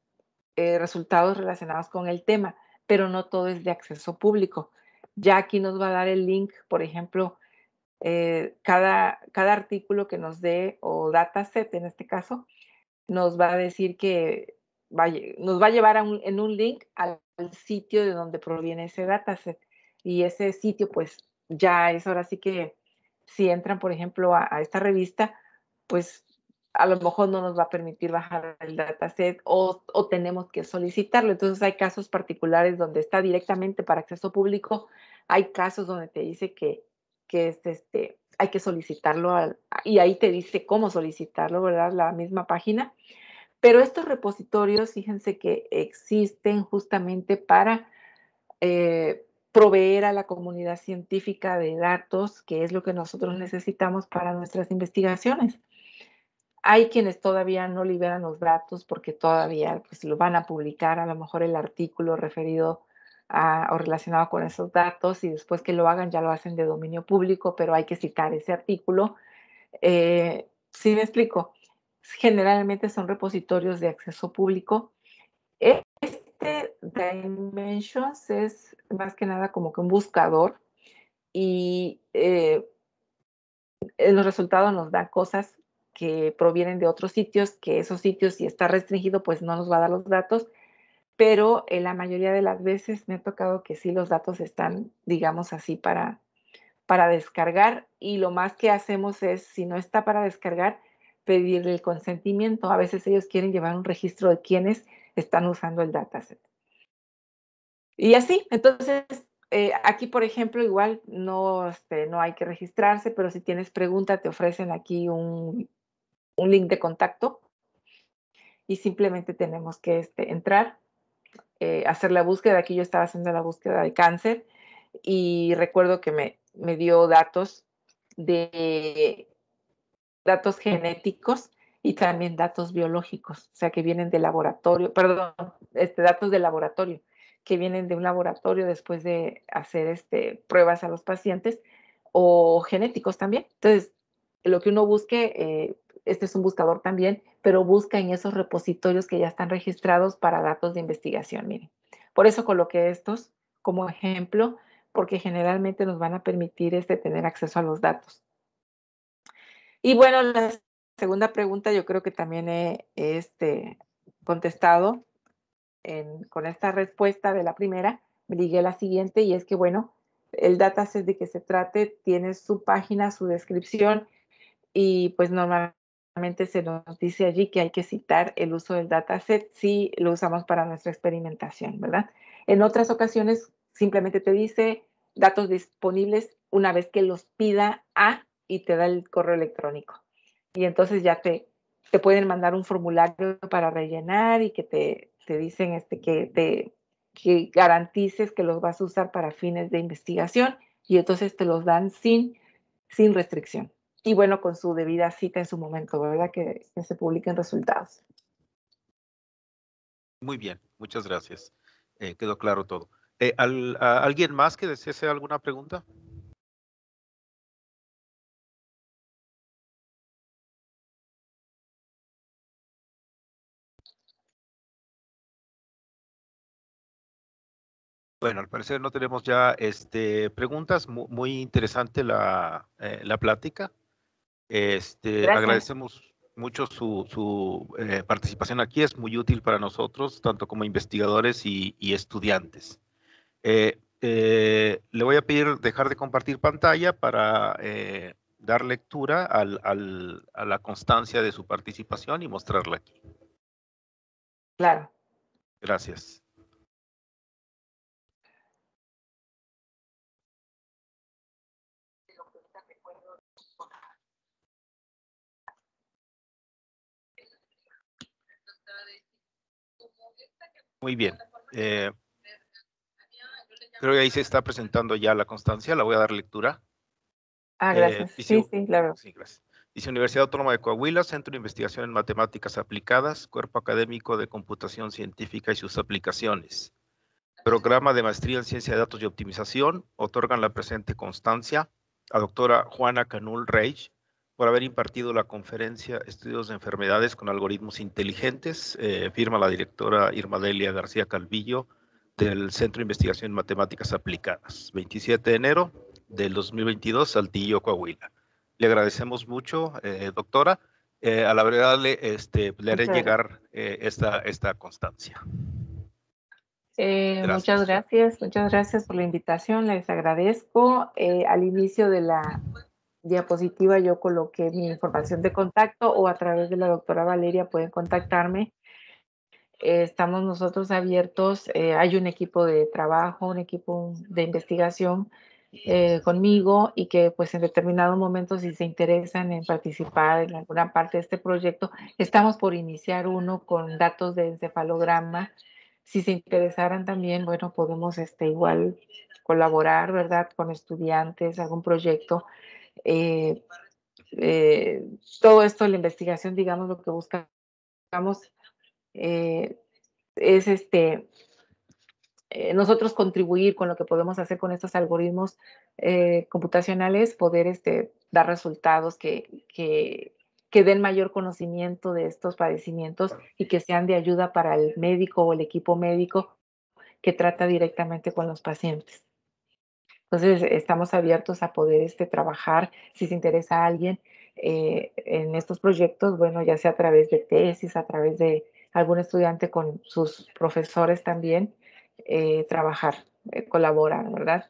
Speaker 2: eh, resultados relacionados con el tema, pero no todo es de acceso público. Ya aquí nos va a dar el link, por ejemplo, eh, cada, artículo que nos dé o dataset en este caso, nos va a decir que nos va a llevar en un link al, sitio de donde proviene ese dataset. Y ese sitio, pues ya es ahora sí que si entran, por ejemplo, a esta revista, pues a lo mejor no nos va a permitir bajar el dataset o, tenemos que solicitarlo. Entonces hay casos particulares donde está directamente para acceso público, hay casos donde te dice que, este, hay que solicitarlo y ahí te dice cómo solicitarlo, ¿verdad? La misma página. Pero estos repositorios, fíjense que existen justamente para eh, proveer a la comunidad científica de datos, que es lo que nosotros necesitamos para nuestras investigaciones. Hay quienes todavía no liberan los datos porque todavía pues, lo van a publicar a lo mejor el artículo referido o relacionado con esos datos y después que lo hagan ya lo hacen de dominio público, pero hay que citar ese artículo. si eh, ¿sí me explico, generalmente son repositorios de acceso público. E-, este Dimensions es más que nada como que un buscador y eh, eh, los resultados nos dan cosas que provienen de otros sitios, que esos sitios si está restringido pues no nos va a dar los datos, pero en eh, la mayoría de las veces me ha tocado que sí los datos están, digamos así, para, para descargar y lo más que hacemos es, si no está para descargar, pedirle el consentimiento. A veces ellos quieren llevar un registro de quienes están usando el dataset. Y así, entonces, eh, aquí, por ejemplo, igual no, este, no hay que registrarse, pero si tienes pregunta, te ofrecen aquí un, un link de contacto y simplemente tenemos que este, entrar, eh, hacer la búsqueda. Aquí yo estaba haciendo la búsqueda de cáncer y recuerdo que me, dio datos de datos genéticos y también datos biológicos, o sea, que vienen de laboratorio, perdón, este, datos de laboratorio, que vienen de un laboratorio después de hacer este, pruebas a los pacientes o genéticos también. Entonces, lo que uno busque eh, este es un buscador también, pero busca en esos repositorios que ya están registrados para datos de investigación. Miren, por eso coloqué estos como ejemplo, porque generalmente nos van a permitir este, tener acceso a los datos. Y bueno, la segunda pregunta yo creo que también he este, contestado con esta respuesta de la primera, me la siguiente y es que bueno, el dataset de que se trate tiene su página, su descripción y pues normalmente se nos dice allí que hay que citar el uso del dataset si lo usamos para nuestra experimentación, ¿verdad? En otras ocasiones simplemente te dice datos disponibles una vez que los pida a y te da el correo electrónico. Y entonces ya te, te pueden mandar un formulario para rellenar y que te, dicen este, que, te, que garantices que los vas a usar para fines de investigación y entonces te los dan sin, sin restricción y bueno, con su debida cita en su momento, ¿verdad? Que, se publiquen resultados.
Speaker 3: Muy bien, muchas gracias. Eh, quedó claro todo. Eh, ¿Alguien más que desee alguna pregunta? Bueno, al parecer no tenemos ya este, preguntas. Muy, interesante la, eh, la plática. Este, agradecemos mucho su, eh, participación aquí, es muy útil para nosotros, tanto como investigadores y, estudiantes. Eh, eh, le voy a pedir dejar de compartir pantalla para dar lectura a la constancia de su participación y mostrarla aquí. Claro. Gracias. Muy bien. Eh, creo que ahí se está presentando ya la constancia. La voy a dar lectura.
Speaker 2: Ah, eh, gracias. sí, sí, claro. Sí,
Speaker 3: Dice Universidad Autónoma de Coahuila, Centro de Investigación en Matemáticas Aplicadas, Cuerpo Académico de Computación Científica y sus aplicaciones. Programa de Maestría en Ciencia de Datos y Optimización, otorgan la presente constancia a doctora Juana Canul Reich, por haber impartido la conferencia Estudios de Enfermedades con Algoritmos Inteligentes. Eh, firma la directora Irma Delia García Calvillo del Centro de Investigación en Matemáticas Aplicadas, 27 de enero del 2022, Saltillo, Coahuila. Le agradecemos mucho, eh, doctora. Eh, a la verdad le, este, le haré llegar esta, esta constancia.
Speaker 2: Muchas gracias, muchas gracias por la invitación, les agradezco. al inicio de la diapositiva yo coloqué mi información de contacto o a través de la doctora Valeria pueden contactarme. estamos nosotros abiertos, eh, hay un equipo de trabajo, un equipo de investigación eh, conmigo y que pues en determinado momento si se interesan en participar en alguna parte de este proyecto, estamos por iniciar uno con datos de encefalograma. Si se interesaran también, bueno, podemos este, igual colaborar, ¿verdad?, con estudiantes, algún proyecto eh, eh, todo esto, la investigación, digamos, lo que buscamos eh, es este, nosotros contribuir con lo que podemos hacer con estos algoritmos computacionales, poder este, dar resultados que, que den mayor conocimiento de estos padecimientos y que sean de ayuda para el médico o el equipo médico que trata directamente con los pacientes. Entonces, estamos abiertos a poder este, trabajar si se interesa a alguien eh, en estos proyectos, bueno, ya sea a través de tesis, a través de algún estudiante con sus profesores también, eh, trabajar, eh, colaborar, ¿verdad?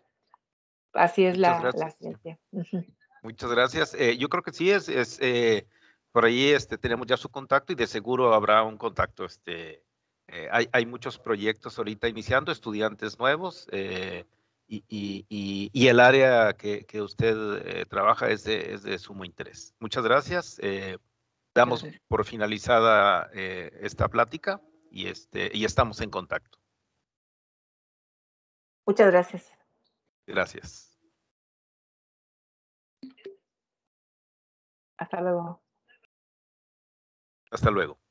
Speaker 2: Así es la, ciencia.
Speaker 3: Muchas gracias. yo creo que sí es, es por ahí este, tenemos ya su contacto y de seguro habrá un contacto. Este, hay, hay, muchos proyectos ahorita iniciando, estudiantes nuevos y, el área que, usted eh, trabaja es de, sumo interés. Muchas gracias. Eh, damos por finalizada eh, esta plática este, y estamos en contacto.
Speaker 2: Muchas gracias.
Speaker 3: Gracias. Hasta luego. Hasta luego.